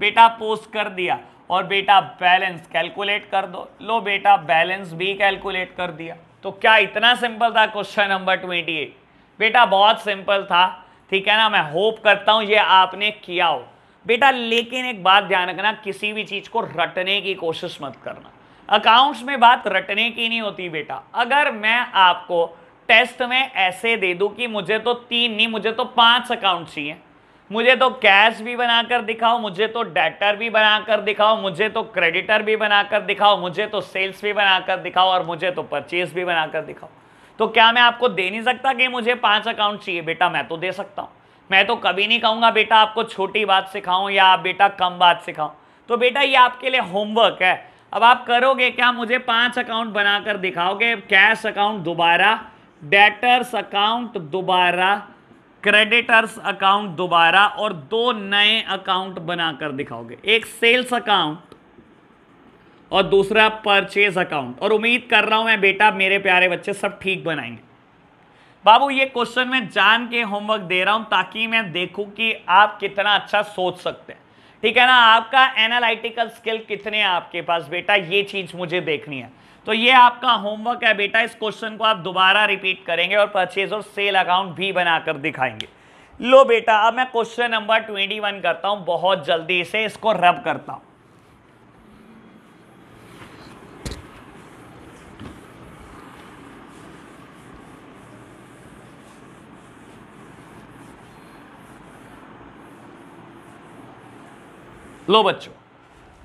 बेटा पोस्ट कर दिया और बेटा बैलेंस कैलकुलेट कर दो लो बेटा बैलेंस भी कैलकुलेट कर दिया तो क्या इतना सिंपल था क्वेश्चन नंबर ट्वेंटी एट बेटा बहुत सिंपल था ठीक है ना मैं होप करता हूँ ये आपने किया हो बेटा लेकिन एक बात ध्यान रखना किसी भी चीज़ को रटने की कोशिश मत करना अकाउंट्स में बात रटने की नहीं होती बेटा अगर मैं आपको टेस्ट में ऐसे दे दूं कि मुझे तो तीन नहीं मुझे तो पांच अकाउंट चाहिए मुझे तो कैश भी बनाकर दिखाओ मुझे तो डेटर भी बनाकर दिखाओ मुझे तो क्रेडिटर भी बनाकर दिखाओ मुझे तो सेल्स भी बनाकर दिखाओ और मुझे तो परचेज भी बनाकर दिखाओ तो क्या मैं आपको दे नहीं सकता कि मुझे पांच अकाउंट चाहिए बेटा मैं तो दे सकता हूँ मैं तो कभी नहीं कहूँगा बेटा आपको छोटी बात सिखाऊँ या आप बेटा कम बात सिखाऊँ तो बेटा ये आपके लिए होमवर्क है अब आप करोगे क्या मुझे पांच अकाउंट बनाकर दिखाओगे कैश अकाउंट दोबारा डेटर्स अकाउंट दोबारा क्रेडिटर्स अकाउंट दोबारा और दो नए अकाउंट बनाकर दिखाओगे एक सेल्स अकाउंट और दूसरा परचेज अकाउंट और उम्मीद कर रहा हूं मैं बेटा मेरे प्यारे बच्चे सब ठीक बनाएंगे बाबू ये क्वेश्चन मैं जान के होमवर्क दे रहा हूं ताकि मैं देखूं कि आप कितना अच्छा सोच सकते हैं ठीक है ना आपका एनालिटिकल स्किल कितने आपके पास बेटा ये चीज मुझे देखनी है तो ये आपका होमवर्क है बेटा इस क्वेश्चन को आप दोबारा रिपीट करेंगे और परचेज और सेल अकाउंट भी बनाकर दिखाएंगे लो बेटा अब मैं क्वेश्चन नंबर ट्वेंटी वन करता हूं बहुत जल्दी इसे इसको रब करता हूं लो बच्चों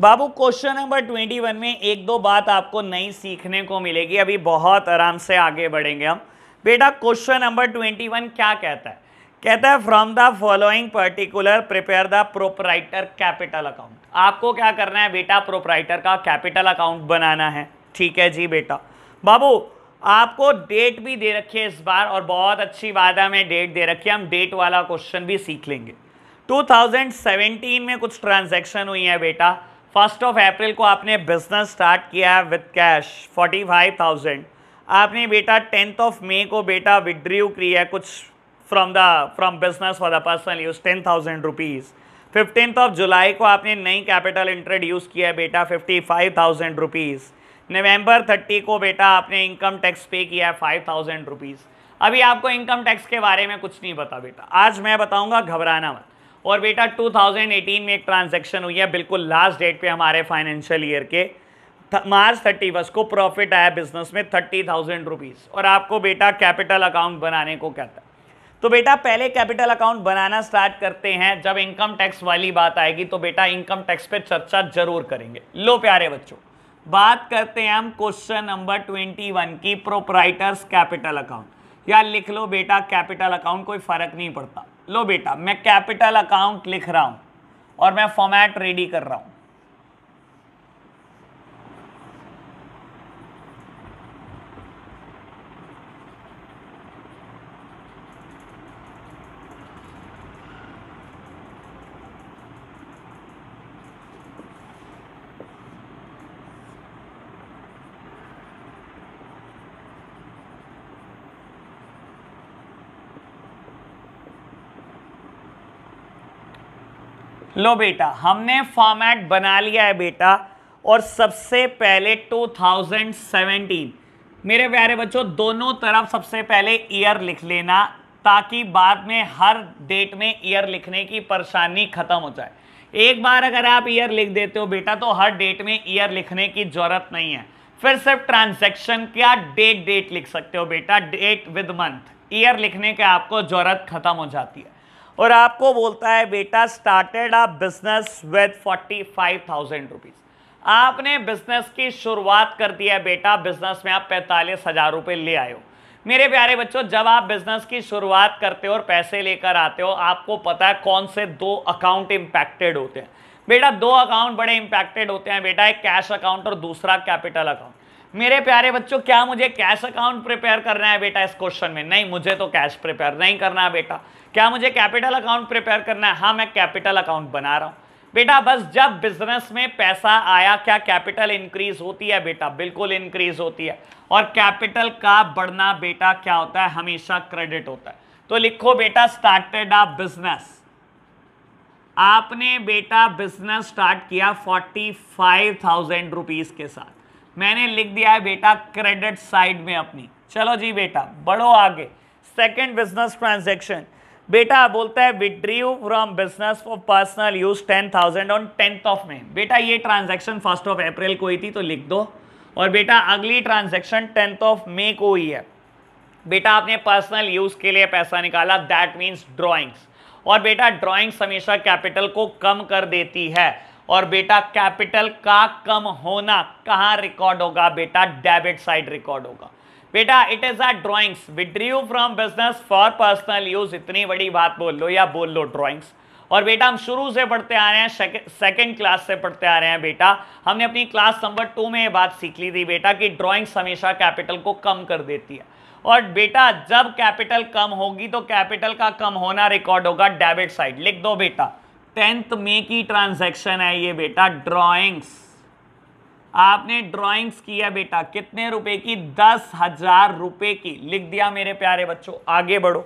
बाबू क्वेश्चन नंबर ट्वेंटी वन में एक दो बात आपको नई सीखने को मिलेगी अभी बहुत आराम से आगे बढ़ेंगे हम बेटा क्वेश्चन नंबर ट्वेंटी वन क्या कहता है कहता है from the following particular prepare the proprietor capital account आपको क्या करना है बेटा प्रोपराइटर का कैपिटल अकाउंट बनाना है ठीक है जी बेटा बाबू आपको डेट भी दे रखी है इस बार और बहुत अच्छी बात है हमें डेट दे रखी है हम डेट वाला क्वेश्चन भी सीख लेंगे 2017 में कुछ ट्रांजैक्शन हुई है बेटा फर्स्ट ऑफ अप्रैल को आपने बिजनेस स्टार्ट किया with cash forty five thousand आपने बेटा टेंथ ऑफ मे को बेटा विड्रीव किया कुछ from the from business for the personal use ten thousand rupees fiftieth of July को आपने नई कैपिटल इंट्रोड्यूस किया बेटा fifty five thousand rupees November thirty को बेटा आपने इनकम टैक्स पे किया फाइव थाउजेंड रुपीज़ अभी आपको इनकम टैक्स के बारे में कुछ नहीं पता बेटा आज मैं बताऊंगा घबराना मत और बेटा 2018 में एक ट्रांजैक्शन हुई है बिल्कुल लास्ट डेट पे हमारे फाइनेंशियल ईयर के मार्च थर्टी फर्स्ट को प्रॉफिट आया बिजनेस में थर्टी थाउजेंड रुपीज़ और आपको बेटा कैपिटल अकाउंट बनाने को कहता तो बेटा पहले कैपिटल अकाउंट बनाना स्टार्ट करते हैं जब इनकम टैक्स वाली बात आएगी तो बेटा इनकम टैक्स पे चर्चा जरूर करेंगे लो प्यारे बच्चों बात करते हैं हम क्वेश्चन नंबर ट्वेंटी वन की प्रोपराइटर्स कैपिटल अकाउंट या लिख लो बेटा कैपिटल अकाउंट कोई फर्क नहीं पड़ता लो बेटा मैं कैपिटल अकाउंट लिख रहा हूँ और मैं फॉर्मेट रेडी कर रहा हूँ लो बेटा हमने फॉर्मेट बना लिया है बेटा और सबसे पहले 2017 मेरे प्यारे बच्चों दोनों तरफ सबसे पहले ईयर लिख लेना ताकि बाद में हर डेट में ईयर लिखने की परेशानी खत्म हो जाए एक बार अगर आप ईयर लिख देते हो बेटा तो हर डेट में ईयर लिखने की जरूरत नहीं है फिर सिर्फ ट्रांजेक्शन क्या डेट डेट लिख सकते हो बेटा डेट विद मंथ ईयर लिखने के आपको जरूरत खत्म हो जाती है और आपको बोलता है बेटा started a business with forty five thousand rupees आपने बिजनेस की शुरुआत कर दी है बेटा बिजनेस में आप पैंतालीस हज़ार रुपये ले आए हो मेरे प्यारे बच्चों जब आप बिजनेस की शुरुआत करते हो और पैसे लेकर आते हो आपको पता है कौन से दो अकाउंट इम्पैक्टेड होते हैं बेटा दो अकाउंट बड़े इंपैक्टेड होते हैं बेटा एक कैश अकाउंट और दूसरा कैपिटल अकाउंट मेरे प्यारे बच्चों क्या मुझे कैश अकाउंट प्रिपेयर करना है बेटा इस क्वेश्चन में नहीं मुझे तो कैश प्रिपेयर नहीं करना है बेटा क्या मुझे कैपिटल अकाउंट प्रिपेयर करना है हाँ मैं कैपिटल अकाउंट बना रहा हूँ बेटा बस जब बिजनेस में पैसा आया क्या कैपिटल इंक्रीज होती है बेटा बिल्कुल इंक्रीज होती है और कैपिटल का बढ़ना बेटा क्या होता है हमेशा क्रेडिट होता है तो लिखो बेटा स्टार्टेड आ बिजनेस आपने बेटा बिजनेस स्टार्ट किया फोर्टी फाइव थाउजेंड रुपीज के साथ मैंने लिख दिया है बेटा क्रेडिट साइड में अपनी चलो जी बेटा बढ़ो आगे सेकंड बिजनेस ट्रांजैक्शन बेटा बोलता है withdrew from business for personal use ten thousand on tenth of May बेटा ये ट्रांजैक्शन फर्स्ट ऑफ अप्रैल को हुई थी तो लिख दो और बेटा अगली ट्रांजेक्शन टेंथ ऑफ मे को हुई है बेटा आपने पर्सनल यूज के लिए पैसा निकाला दैट मीन्स ड्रॉइंग्स और बेटा ड्रॉइंग्स हमेशा कैपिटल को कम कर देती है और बेटा कैपिटल का कम होना कहाँ रिकॉर्ड होगा बेटा डेबिट साइड रिकॉर्ड होगा बेटा it is a drawings withdrew from business for personal use इतनी बड़ी बात बोल लो या बोल लो ड्रॉइंग्स और बेटा हम शुरू से पढ़ते आ रहे हैं सेकेंड क्लास से पढ़ते आ रहे हैं बेटा हमने अपनी क्लास नंबर टू में ये बात सीख ली थी बेटा कि ड्रॉइंग्स हमेशा कैपिटल को कम कर देती है और बेटा जब कैपिटल कम होगी तो कैपिटल का कम होना रिकॉर्ड होगा डेबिट साइड लिख दो बेटा टेंथ मे की ट्रांजैक्शन है ये बेटा ड्राइंग्स आपने ड्राइंग्स किया बेटा कितने रुपए की दस हजार रुपए की लिख दिया मेरे प्यारे बच्चों आगे बढ़ो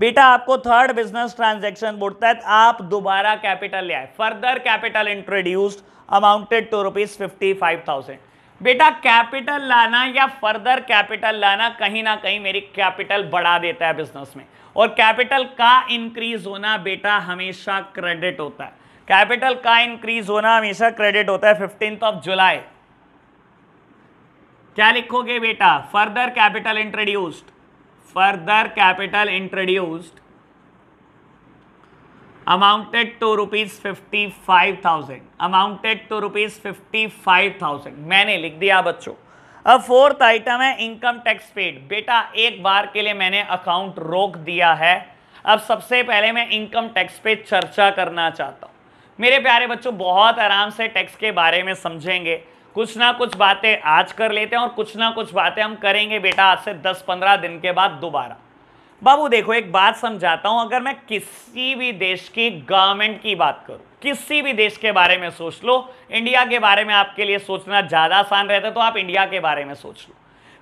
बेटा आपको थर्ड बिजनेस ट्रांजैक्शन बोर्ड तहत आप दोबारा कैपिटल ले आए further capital introduced amounted to rupees fifty five thousand बेटा कैपिटल लाना या फर्दर कैपिटल लाना कहीं ना कहीं मेरी कैपिटल बढ़ा देता है बिजनेस में और कैपिटल का इंक्रीज होना बेटा हमेशा क्रेडिट होता है कैपिटल का इंक्रीज होना हमेशा क्रेडिट होता है फिफ्टींथ ऑफ जुलाई क्या लिखोगे बेटा further capital introduced further capital introduced amounted to rupees fifty five thousand amounted to rupees fifty five thousand मैंने लिख दिया बच्चों अब फोर्थ आइटम है इनकम टैक्स पेड बेटा एक बार के लिए मैंने अकाउंट रोक दिया है अब सबसे पहले मैं इनकम टैक्स पे चर्चा करना चाहता हूँ मेरे प्यारे बच्चों बहुत आराम से टैक्स के बारे में समझेंगे कुछ ना कुछ बातें आज कर लेते हैं और कुछ ना कुछ बातें हम करेंगे बेटा आज से 10-15 दिन के बाद दोबारा बाबू देखो एक बात समझाता हूँ अगर मैं किसी भी देश की गवर्नमेंट की बात करूँ किसी भी देश के बारे में सोच लो इंडिया के बारे में आपके लिए सोचना ज़्यादा आसान रहता है तो आप इंडिया के बारे में सोच लो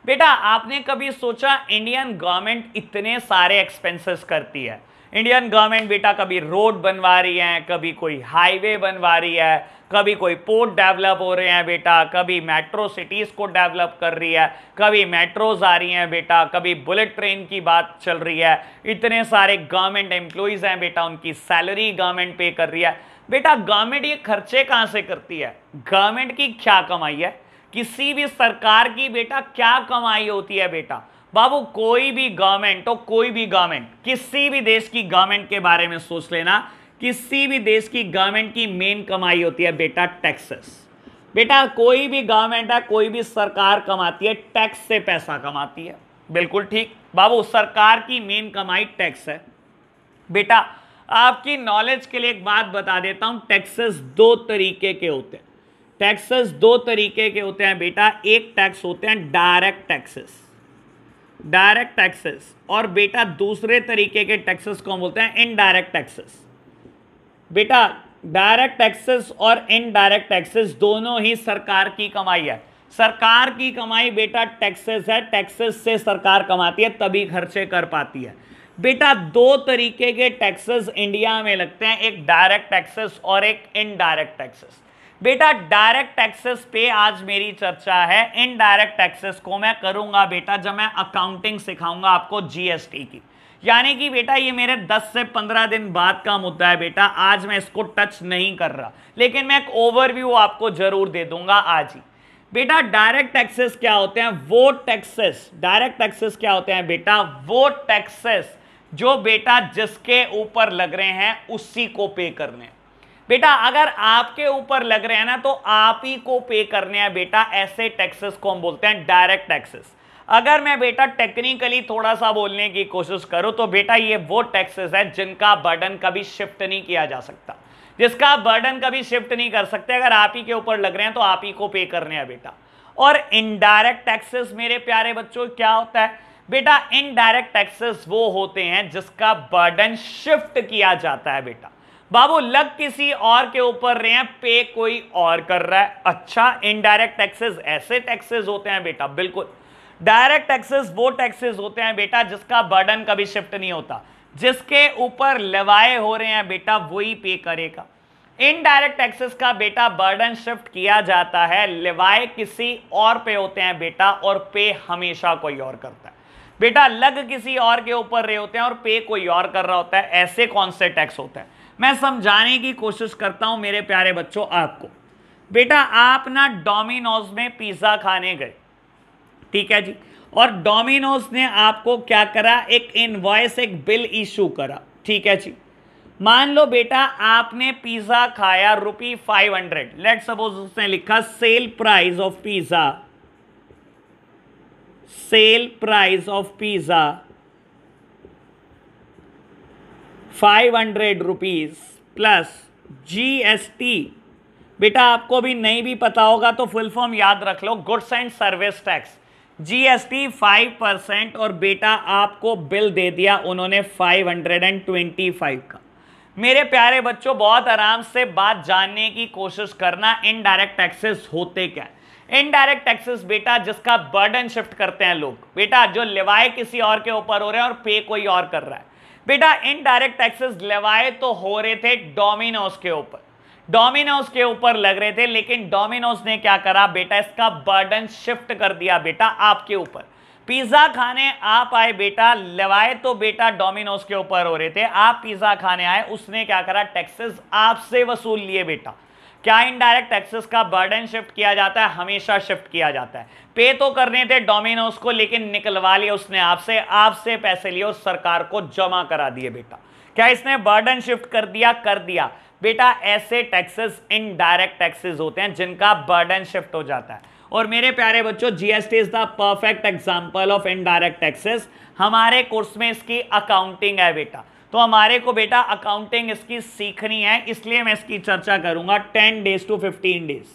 बेटा आपने कभी सोचा इंडियन गवर्नमेंट इतने सारे एक्सपेंसेस करती है इंडियन गवर्नमेंट बेटा कभी रोड बनवा रही है कभी कोई हाईवे बनवा रही है कभी कोई पोर्ट डेवलप हो रहे हैं बेटा कभी मेट्रो सिटीज़ को डेवलप कर रही है कभी मेट्रोज आ रही हैं बेटा कभी बुलेट ट्रेन की बात चल रही है इतने सारे गवर्नमेंट एम्प्लॉयज़ हैं बेटा उनकी सैलरी गवर्नमेंट पे कर रही है बेटा गवर्नमेंट ये खर्चे कहां से करती है गवर्नमेंट की क्या कमाई है किसी भी सरकार की बेटा क्या कमाई होती है बेटा बाबू कोई भी गवर्नमेंट हो कोई भी गवर्नमेंट किसी भी देश की गवर्नमेंट के बारे में सोच लेना किसी भी देश की गवर्नमेंट की मेन कमाई होती है बेटा टैक्सेस बेटा कोई भी गवर्नमेंट है कोई भी सरकार कमाती है टैक्स से पैसा कमाती है बिल्कुल ठीक बाबू सरकार की मेन कमाई टैक्स है बेटा आपकी नॉलेज के लिए एक बात बता देता हूं टैक्सेस दो तरीके के होते हैं टैक्सेस दो तरीके के होते हैं बेटा एक टैक्स होते हैं डायरेक्ट टैक्सेस डायरेक्ट टैक्सेस और बेटा दूसरे तरीके के टैक्सेस कौन बोलते हैं इनडायरेक्ट टैक्सेस बेटा डायरेक्ट टैक्सेस और इनडायरेक्ट टैक्सेस दोनों ही सरकार की कमाई है सरकार की कमाई बेटा टैक्सेस है टैक्सेस से सरकार कमाती है तभी खर्चे कर पाती है बेटा दो तरीके के टैक्सेस इंडिया में लगते हैं एक डायरेक्ट टैक्सेस और एक इनडायरेक्ट टैक्सेस बेटा डायरेक्ट टैक्सेस पे आज मेरी चर्चा है इनडायरेक्ट टैक्सेस को मैं करूंगा बेटा जब मैं अकाउंटिंग सिखाऊंगा आपको जीएसटी की यानी कि बेटा ये मेरे 10 से 15 दिन बाद का मुद्दा है बेटा आज मैं इसको टच नहीं कर रहा लेकिन मैं एक ओवरव्यू आपको जरूर दे दूंगा आज ही बेटा डायरेक्ट टैक्सेस क्या होते हैं वो टैक्सेस डायरेक्ट टैक्सेस क्या होते हैं बेटा वो टैक्सेस जो बेटा जिसके ऊपर लग रहे हैं उसी को पे करने बेटा अगर आपके ऊपर लग रहे हैं ना तो आप ही को पे करने हैं बेटा ऐसे टैक्सेस को हम बोलते हैं डायरेक्ट टैक्सेस अगर मैं बेटा टेक्निकली थोड़ा सा बोलने की कोशिश करूं तो बेटा ये वो टैक्सेस है जिनका बर्डन कभी शिफ्ट नहीं किया जा सकता जिसका बर्डन कभी शिफ्ट नहीं कर सकते अगर आप ही के ऊपर लग रहे हैं तो आप ही को पे करने हैं बेटा और इनडायरेक्ट टैक्सेस मेरे प्यारे बच्चों क्या होता है बेटा इनडायरेक्ट टैक्सेस वो होते हैं जिसका बर्डन शिफ्ट किया जाता है बेटा बाबू लग किसी और के ऊपर रहे हैं पे कोई और कर रहा है अच्छा इनडायरेक्ट टैक्सेस ऐसे टैक्सेस होते हैं बेटा बिल्कुल डायरेक्ट टैक्सेस वो टैक्सेस होते हैं बेटा जिसका बर्डन कभी शिफ्ट नहीं होता जिसके ऊपर लवाए हो रहे हैं बेटा वही पे करेगा इनडायरेक्ट टैक्सेस का बेटा बर्डन शिफ्ट किया जाता है लिवाए किसी और पे होते हैं बेटा और पे हमेशा कोई और करता है बेटा लग किसी और के ऊपर रहे होते हैं और पे कोई और कर रहा होता है ऐसे कौन से टैक्स होता है मैं समझाने की कोशिश करता हूं मेरे प्यारे बच्चों आपको बेटा आप ना डोमिनोज में पिज़्ज़ा खाने गए ठीक है जी और डोमिनोज ने आपको क्या करा एक इनवॉइस एक बिल इशू करा ठीक है जी मान लो बेटा आपने पिज़्ज़ा खाया rupee five hundred let suppose उसने लिखा sale price of pizza sale price of pizza 500 rupees plus GST बेटा आपको भी नहीं भी पता होगा तो फुल फॉर्म याद रख लो goods and service tax GST five percent और बेटा आपको बिल दे दिया उन्होंने five hundred and twenty five का मेरे प्यारे बच्चों बहुत आराम से बात जानने की कोशिश करना इनडायरेक्ट टैक्सेस होते क्या है इनडायरेक्ट टैक्सेस बेटा जिसका बर्डन शिफ्ट करते हैं लोग बेटा जो लेवाए किसी और के ऊपर हो रहे हैं और पे कोई और कर रहा है बेटा इनडायरेक्ट टैक्सेस लेवाए तो हो रहे थे डोमिनोज के ऊपर डोमिनोज के ऊपर लग रहे थे लेकिन डोमिनोज ने क्या करा बेटा इसका बर्डन शिफ्ट कर दिया बेटा आपके ऊपर पिज्जा खाने आप आए बेटा लेवाए तो बेटा डोमिनोज के ऊपर हो रहे थे आप पिज्जा खाने आए उसने क्या करा टैक्सेस आपसे वसूल लिए बेटा क्या इनडायरेक्ट टैक्सेस का बर्डन शिफ्ट किया जाता है हमेशा शिफ्ट किया जाता है पे तो करने थे डोमिनोज को लेकिन निकलवा लिया उसने आपसे आपसे पैसे लिए और सरकार को जमा करा दिए बेटा क्या इसने बर्डन शिफ्ट कर दिया कर दिया बेटा ऐसे टैक्सेस इनडायरेक्ट टैक्सेस होते हैं जिनका बर्डन शिफ्ट हो जाता है और मेरे प्यारे बच्चों GST is the perfect example of indirect taxes हमारे कोर्स में इसकी अकाउंटिंग है बेटा तो हमारे को बेटा अकाउंटिंग इसकी सीखनी है इसलिए मैं इसकी चर्चा करूंगा ten days to fifteen days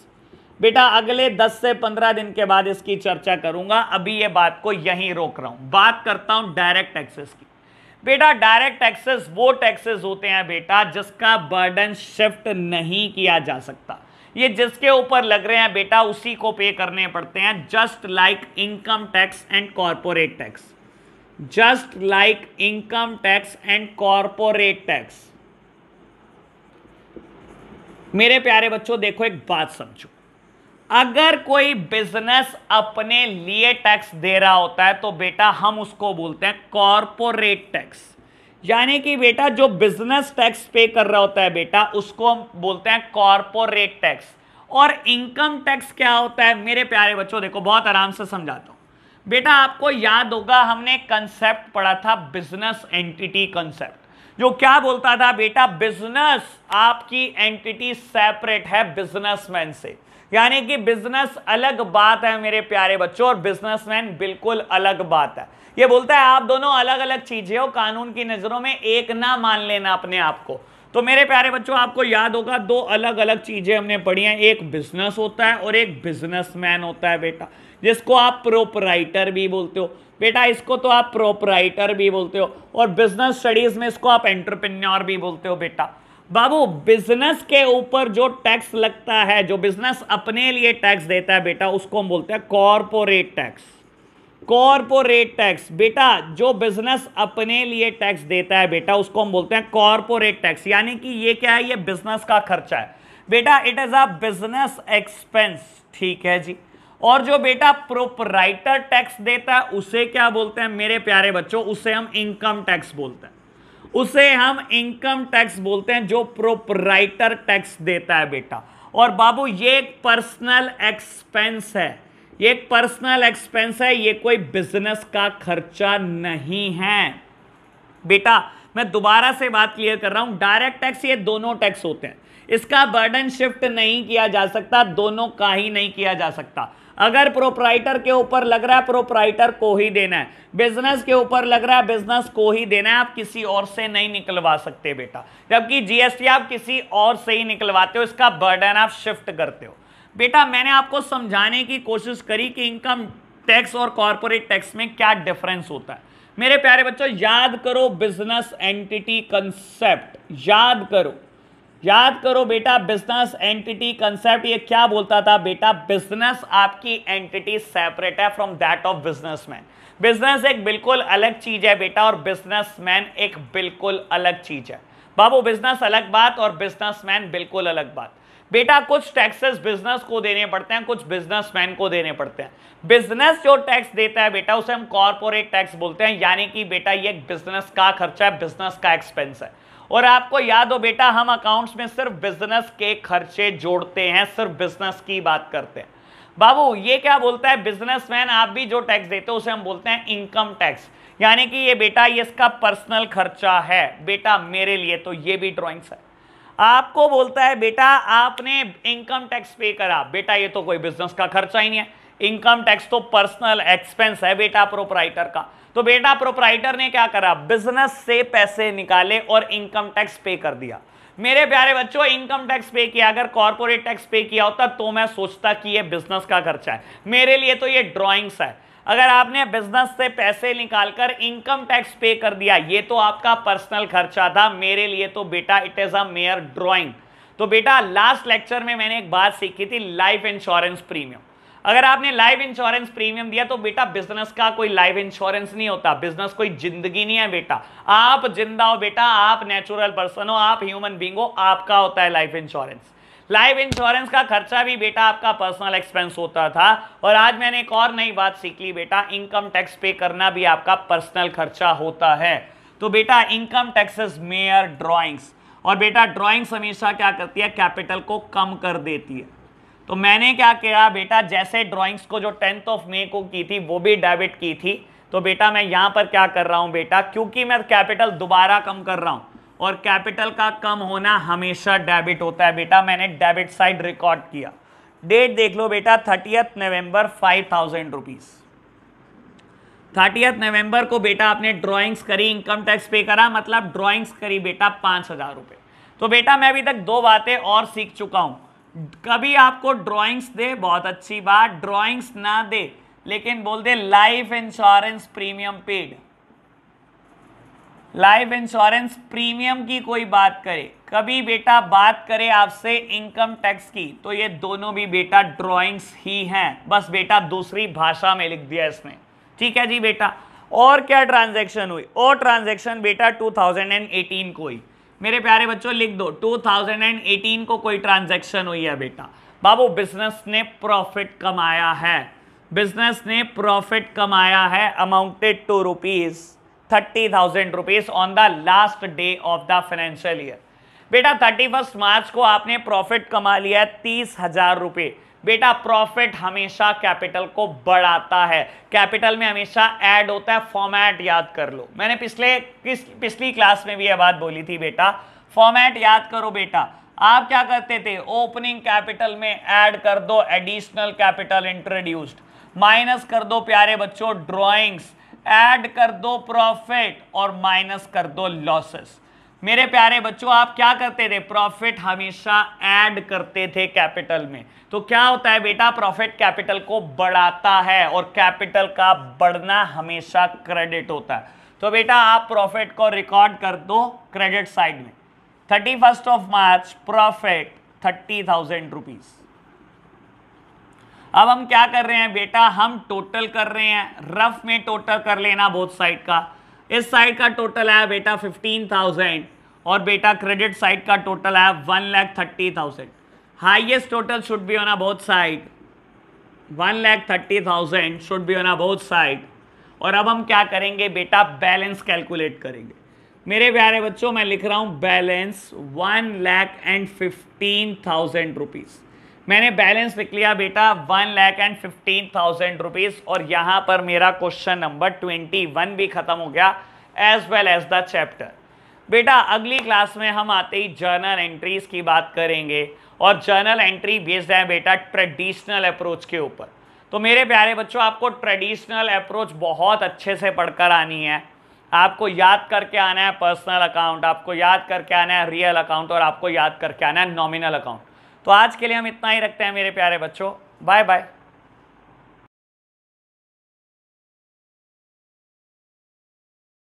बेटा अगले दस से पंद्रह दिन के बाद इसकी चर्चा करूंगा अभी ये बात को यहीं रोक रहा हूं बात करता हूं डायरेक्ट टैक्सेस की बेटा डायरेक्ट टैक्सेस वो टैक्सेस होते हैं बेटा जिसका बर्डन शिफ्ट नहीं किया जा सकता ये जिसके ऊपर लग रहे हैं बेटा उसी को पे करने पड़ते हैं just like income tax and corporate tax just like income tax and corporate tax मेरे प्यारे बच्चों देखो एक बात समझो अगर कोई बिजनेस अपने लिए टैक्स दे रहा होता है तो बेटा हम उसको बोलते हैं कॉरपोरेट टैक्स यानी कि बेटा जो बिजनेस टैक्स पे कर रहा होता है बेटा उसको हम बोलते हैं कॉरपोरेट टैक्स और इनकम टैक्स क्या होता है मेरे प्यारे बच्चों देखो बहुत आराम से समझाता हूं बेटा आपको याद होगा हमने कंसेप्ट पढ़ा था बिजनेस एंटिटी कंसेप्ट जो क्या बोलता था बेटा बिजनेस आपकी एंटिटी सेपरेट है बिजनेसमैन से यानी कि बिजनेस अलग बात है मेरे प्यारे बच्चों और बिजनेसमैन बिल्कुल अलग बात है ये बोलता है आप दोनों अलग अलग चीजें हो कानून की नजरों में एक ना मान लेना अपने आप को तो मेरे प्यारे बच्चों आपको याद होगा दो अलग अलग चीज़ें हमने पढ़ी हैं एक बिजनेस होता है और एक बिजनेसमैन होता है बेटा जिसको आप प्रोपराइटर भी बोलते हो बेटा इसको तो आप प्रोपराइटर भी बोलते हो और बिजनेस स्टडीज़ में इसको आप एंटरप्रेन्योर भी बोलते हो बेटा बाबू बिजनेस के ऊपर जो टैक्स लगता है जो बिजनेस अपने लिए टैक्स देता है बेटा उसको हम बोलते हैं कॉरपोरेट टैक्स कॉरपोरेट टैक्स बेटा जो बिजनेस अपने लिए टैक्स देता है बेटा उसको हम बोलते हैं कॉरपोरेट टैक्स यानी कि ये क्या है ये बिजनेस का खर्चा है बेटा it is a business expense ठीक है जी और जो बेटा प्रोपराइटर टैक्स देता है उसे क्या बोलते हैं मेरे प्यारे बच्चों उसे हम इनकम टैक्स बोलते हैं उसे हम इनकम टैक्स बोलते हैं जो प्रोपराइटर टैक्स देता है बेटा और बाबू ये एक पर्सनल एक्सपेंस है ये एक पर्सनल एक्सपेंस है ये कोई बिजनेस का खर्चा नहीं है बेटा मैं दोबारा से बात क्लियर कर रहा हूं डायरेक्ट टैक्स ये दोनों टैक्स होते हैं इसका बर्डन शिफ्ट नहीं किया जा सकता दोनों का ही नहीं किया जा सकता अगर प्रोपराइटर के ऊपर लग रहा है प्रोपराइटर को ही देना है बिजनेस के ऊपर लग रहा है बिजनेस को ही देना है आप किसी और से नहीं निकलवा सकते बेटा जबकि जीएसटी आप किसी और से ही निकलवाते हो इसका बर्डन आप शिफ्ट करते हो बेटा मैंने आपको समझाने की कोशिश करी कि इनकम टैक्स और कॉरपोरेट टैक्स में क्या डिफरेंस होता है मेरे प्यारे बच्चों याद करो बिजनेस एंटिटी कंसेप्ट याद करो याद करो बेटा बिजनेस एंटिटी कंसेप्ट ये क्या बोलता था बेटा बिजनेस आपकी एंटिटी सेपरेट है from that of businessman business एक बिल्कुल अलग चीज है बेटा और बिजनेसमैन एक बिल्कुल अलग चीज है बाबू बिजनेस अलग बात और बिजनेसमैन बिल्कुल अलग बात बेटा कुछ टैक्सेस बिजनेस को देने पड़ते हैं कुछ बिजनेसमैन को देने पड़ते हैं बिजनेस जो टैक्स देता है बेटा उसे हम कॉरपोरेट टैक्स बोलते हैं यानी कि बेटा ये बिजनेस का खर्चा है बिजनेस का एक्सपेंस है और आपको याद हो बेटा हम अकाउंट्स में सिर्फ बिजनेस के खर्चे जोड़ते हैं सिर्फ बिजनेस की बात करते हैं बाबू ये क्या बोलता है बिजनेसमैन आप भी जो टैक्स देते हो उसे हम बोलते हैं इनकम टैक्स यानी कि ये बेटा ये इसका पर्सनल खर्चा है बेटा मेरे लिए तो ये भी ड्रॉइंग्स है आपको बोलता है बेटा आपने इनकम टैक्स पे करा बेटा ये तो कोई बिजनेस का खर्चा ही नहीं है इनकम टैक्स तो पर्सनल एक्सपेंस है बेटा प्रोपराइटर का तो बेटा प्रोपराइटर ने क्या करा बिजनेस से पैसे निकाले और इनकम टैक्स पे कर दिया मेरे प्यारे बच्चों इनकम टैक्स पे किया अगर कॉर्पोरेट टैक्स पे किया होता तो मैं सोचता कि ये बिजनेस का खर्चा है मेरे लिए तो ये ड्राइंग्स है अगर आपने बिजनेस से पैसे निकालकर इनकम टैक्स पे कर दिया ये तो आपका पर्सनल खर्चा था मेरे लिए तो बेटा it is a mere drawing तो बेटा लास्ट लेक्चर में मैंने एक बात सीखी थी लाइफ इंश्योरेंस प्रीमियम अगर आपने लाइफ इंश्योरेंस प्रीमियम दिया तो बेटा बिजनेस का कोई लाइफ इंश्योरेंस नहीं होता बिजनेस कोई जिंदगी नहीं है बेटा आप जिंदा हो बेटा आप नेचुरल पर्सन हो आप ह्यूमन बींग हो आपका होता है लाइफ इंश्योरेंस लाइफ इंश्योरेंस का खर्चा भी बेटा आपका पर्सनल एक्सपेंस होता था और आज मैंने एक और नई बात सीख ली बेटा इनकम टैक्स पे करना भी आपका पर्सनल खर्चा होता है तो बेटा इनकम टैक्सेस मेयर ड्राइंग्स और बेटा ड्राइंग्स हमेशा क्या करती है कैपिटल को कम कर देती है तो मैंने क्या किया बेटा जैसे ड्राइंग्स को जो टेंथ ऑफ मे को की थी वो भी डेबिट की थी तो बेटा मैं यहाँ पर क्या कर रहा हूँ बेटा क्योंकि मैं कैपिटल दोबारा कम कर रहा हूँ और कैपिटल का कम होना हमेशा डेबिट होता है बेटा मैंने डेबिट साइड रिकॉर्ड किया डेट देख लो बेटा thirtieth November five thousand rupees thirtieth November को बेटा आपने ड्राइंग्स करी इनकम टैक्स पे करा मतलब ड्राइंग्स करी बेटा पाँच हज़ार रुपये तो बेटा मैं अभी तक दो बातें और सीख चुका हूँ कभी आपको ड्राइंग्स दे बहुत अच्छी बात ड्राइंग्स ना दे लेकिन बोल दे life insurance premium paid life insurance premium की कोई बात करे कभी बेटा बात करे आपसे इनकम टैक्स की तो ये दोनों भी बेटा ड्राइंग्स ही हैं बस बेटा दूसरी भाषा में लिख दिया इसने ठीक है जी बेटा और क्या ट्रांजैक्शन हुई और ट्रांजैक्शन बेटा 2018 को ही मेरे प्यारे बच्चों लिख दो 2018 को कोई ट्रांजैक्शन हुई है बेटा बाबू बिजनेस ने प्रॉफिट कमाया है बिजनेस ने प्रॉफिट कमाया है amounted to rupees thirty thousand rupees on the last day of the financial year बेटा थर्टी फर्स्ट मार्च को आपने प्रॉफिट कमा लिया तीस हजार रुपए बेटा प्रॉफिट हमेशा कैपिटल को बढ़ाता है कैपिटल में हमेशा ऐड होता है फॉर्मेट याद कर लो मैंने पिछले किस पिछली क्लास में भी यह बात बोली थी बेटा फॉर्मेट याद करो बेटा आप क्या करते थे ओपनिंग कैपिटल में ऐड कर दो एडिशनल कैपिटल इंट्रोड्यूस्ड माइनस कर दो प्यारे बच्चों ड्रॉइंग्स ऐड कर दो प्रॉफिट और माइनस कर दो लॉसेस मेरे प्यारे बच्चों आप क्या करते थे प्रॉफिट हमेशा ऐड करते थे कैपिटल में तो क्या होता है बेटा प्रॉफिट कैपिटल को बढ़ाता है और कैपिटल का बढ़ना हमेशा क्रेडिट होता है तो बेटा आप प्रॉफिट को रिकॉर्ड कर दो क्रेडिट साइड में thirty first of March profit thirty thousand rupees अब हम क्या कर रहे हैं बेटा हम टोटल कर रहे हैं रफ में टोटल कर लेना बोथ साइड का इस साइड का टोटल आया बेटा फिफ्टीन थाउजेंड और बेटा क्रेडिट साइड का टोटल आया one lakh thirty thousand highest total should be होना both side one lakh thirty thousand should be होना बोथ साइड और अब हम क्या करेंगे बेटा बैलेंस कैलकुलेट करेंगे मेरे प्यारे बच्चों मैं लिख रहा हूँ balance one lakh and fifteen thousand rupees मैंने बैलेंस लिख लिया बेटा one lakh and fifteen thousand rupees और यहाँ पर मेरा क्वेश्चन नंबर ट्वेंटी वन भी खत्म हो गया as well as the chapter बेटा अगली क्लास में हम आते ही जर्नल एंट्रीज की बात करेंगे और जर्नल एंट्री बेस्ड है बेटा ट्रेडिशनल अप्रोच के ऊपर तो मेरे प्यारे बच्चों आपको ट्रेडिशनल अप्रोच बहुत अच्छे से पढ़कर आनी है आपको याद करके आना है पर्सनल अकाउंट आपको याद करके आना है रियल अकाउंट और आपको याद करके आना है नॉमिनल अकाउंट तो आज के लिए हम इतना ही रखते हैं मेरे प्यारे बच्चों बाय बाय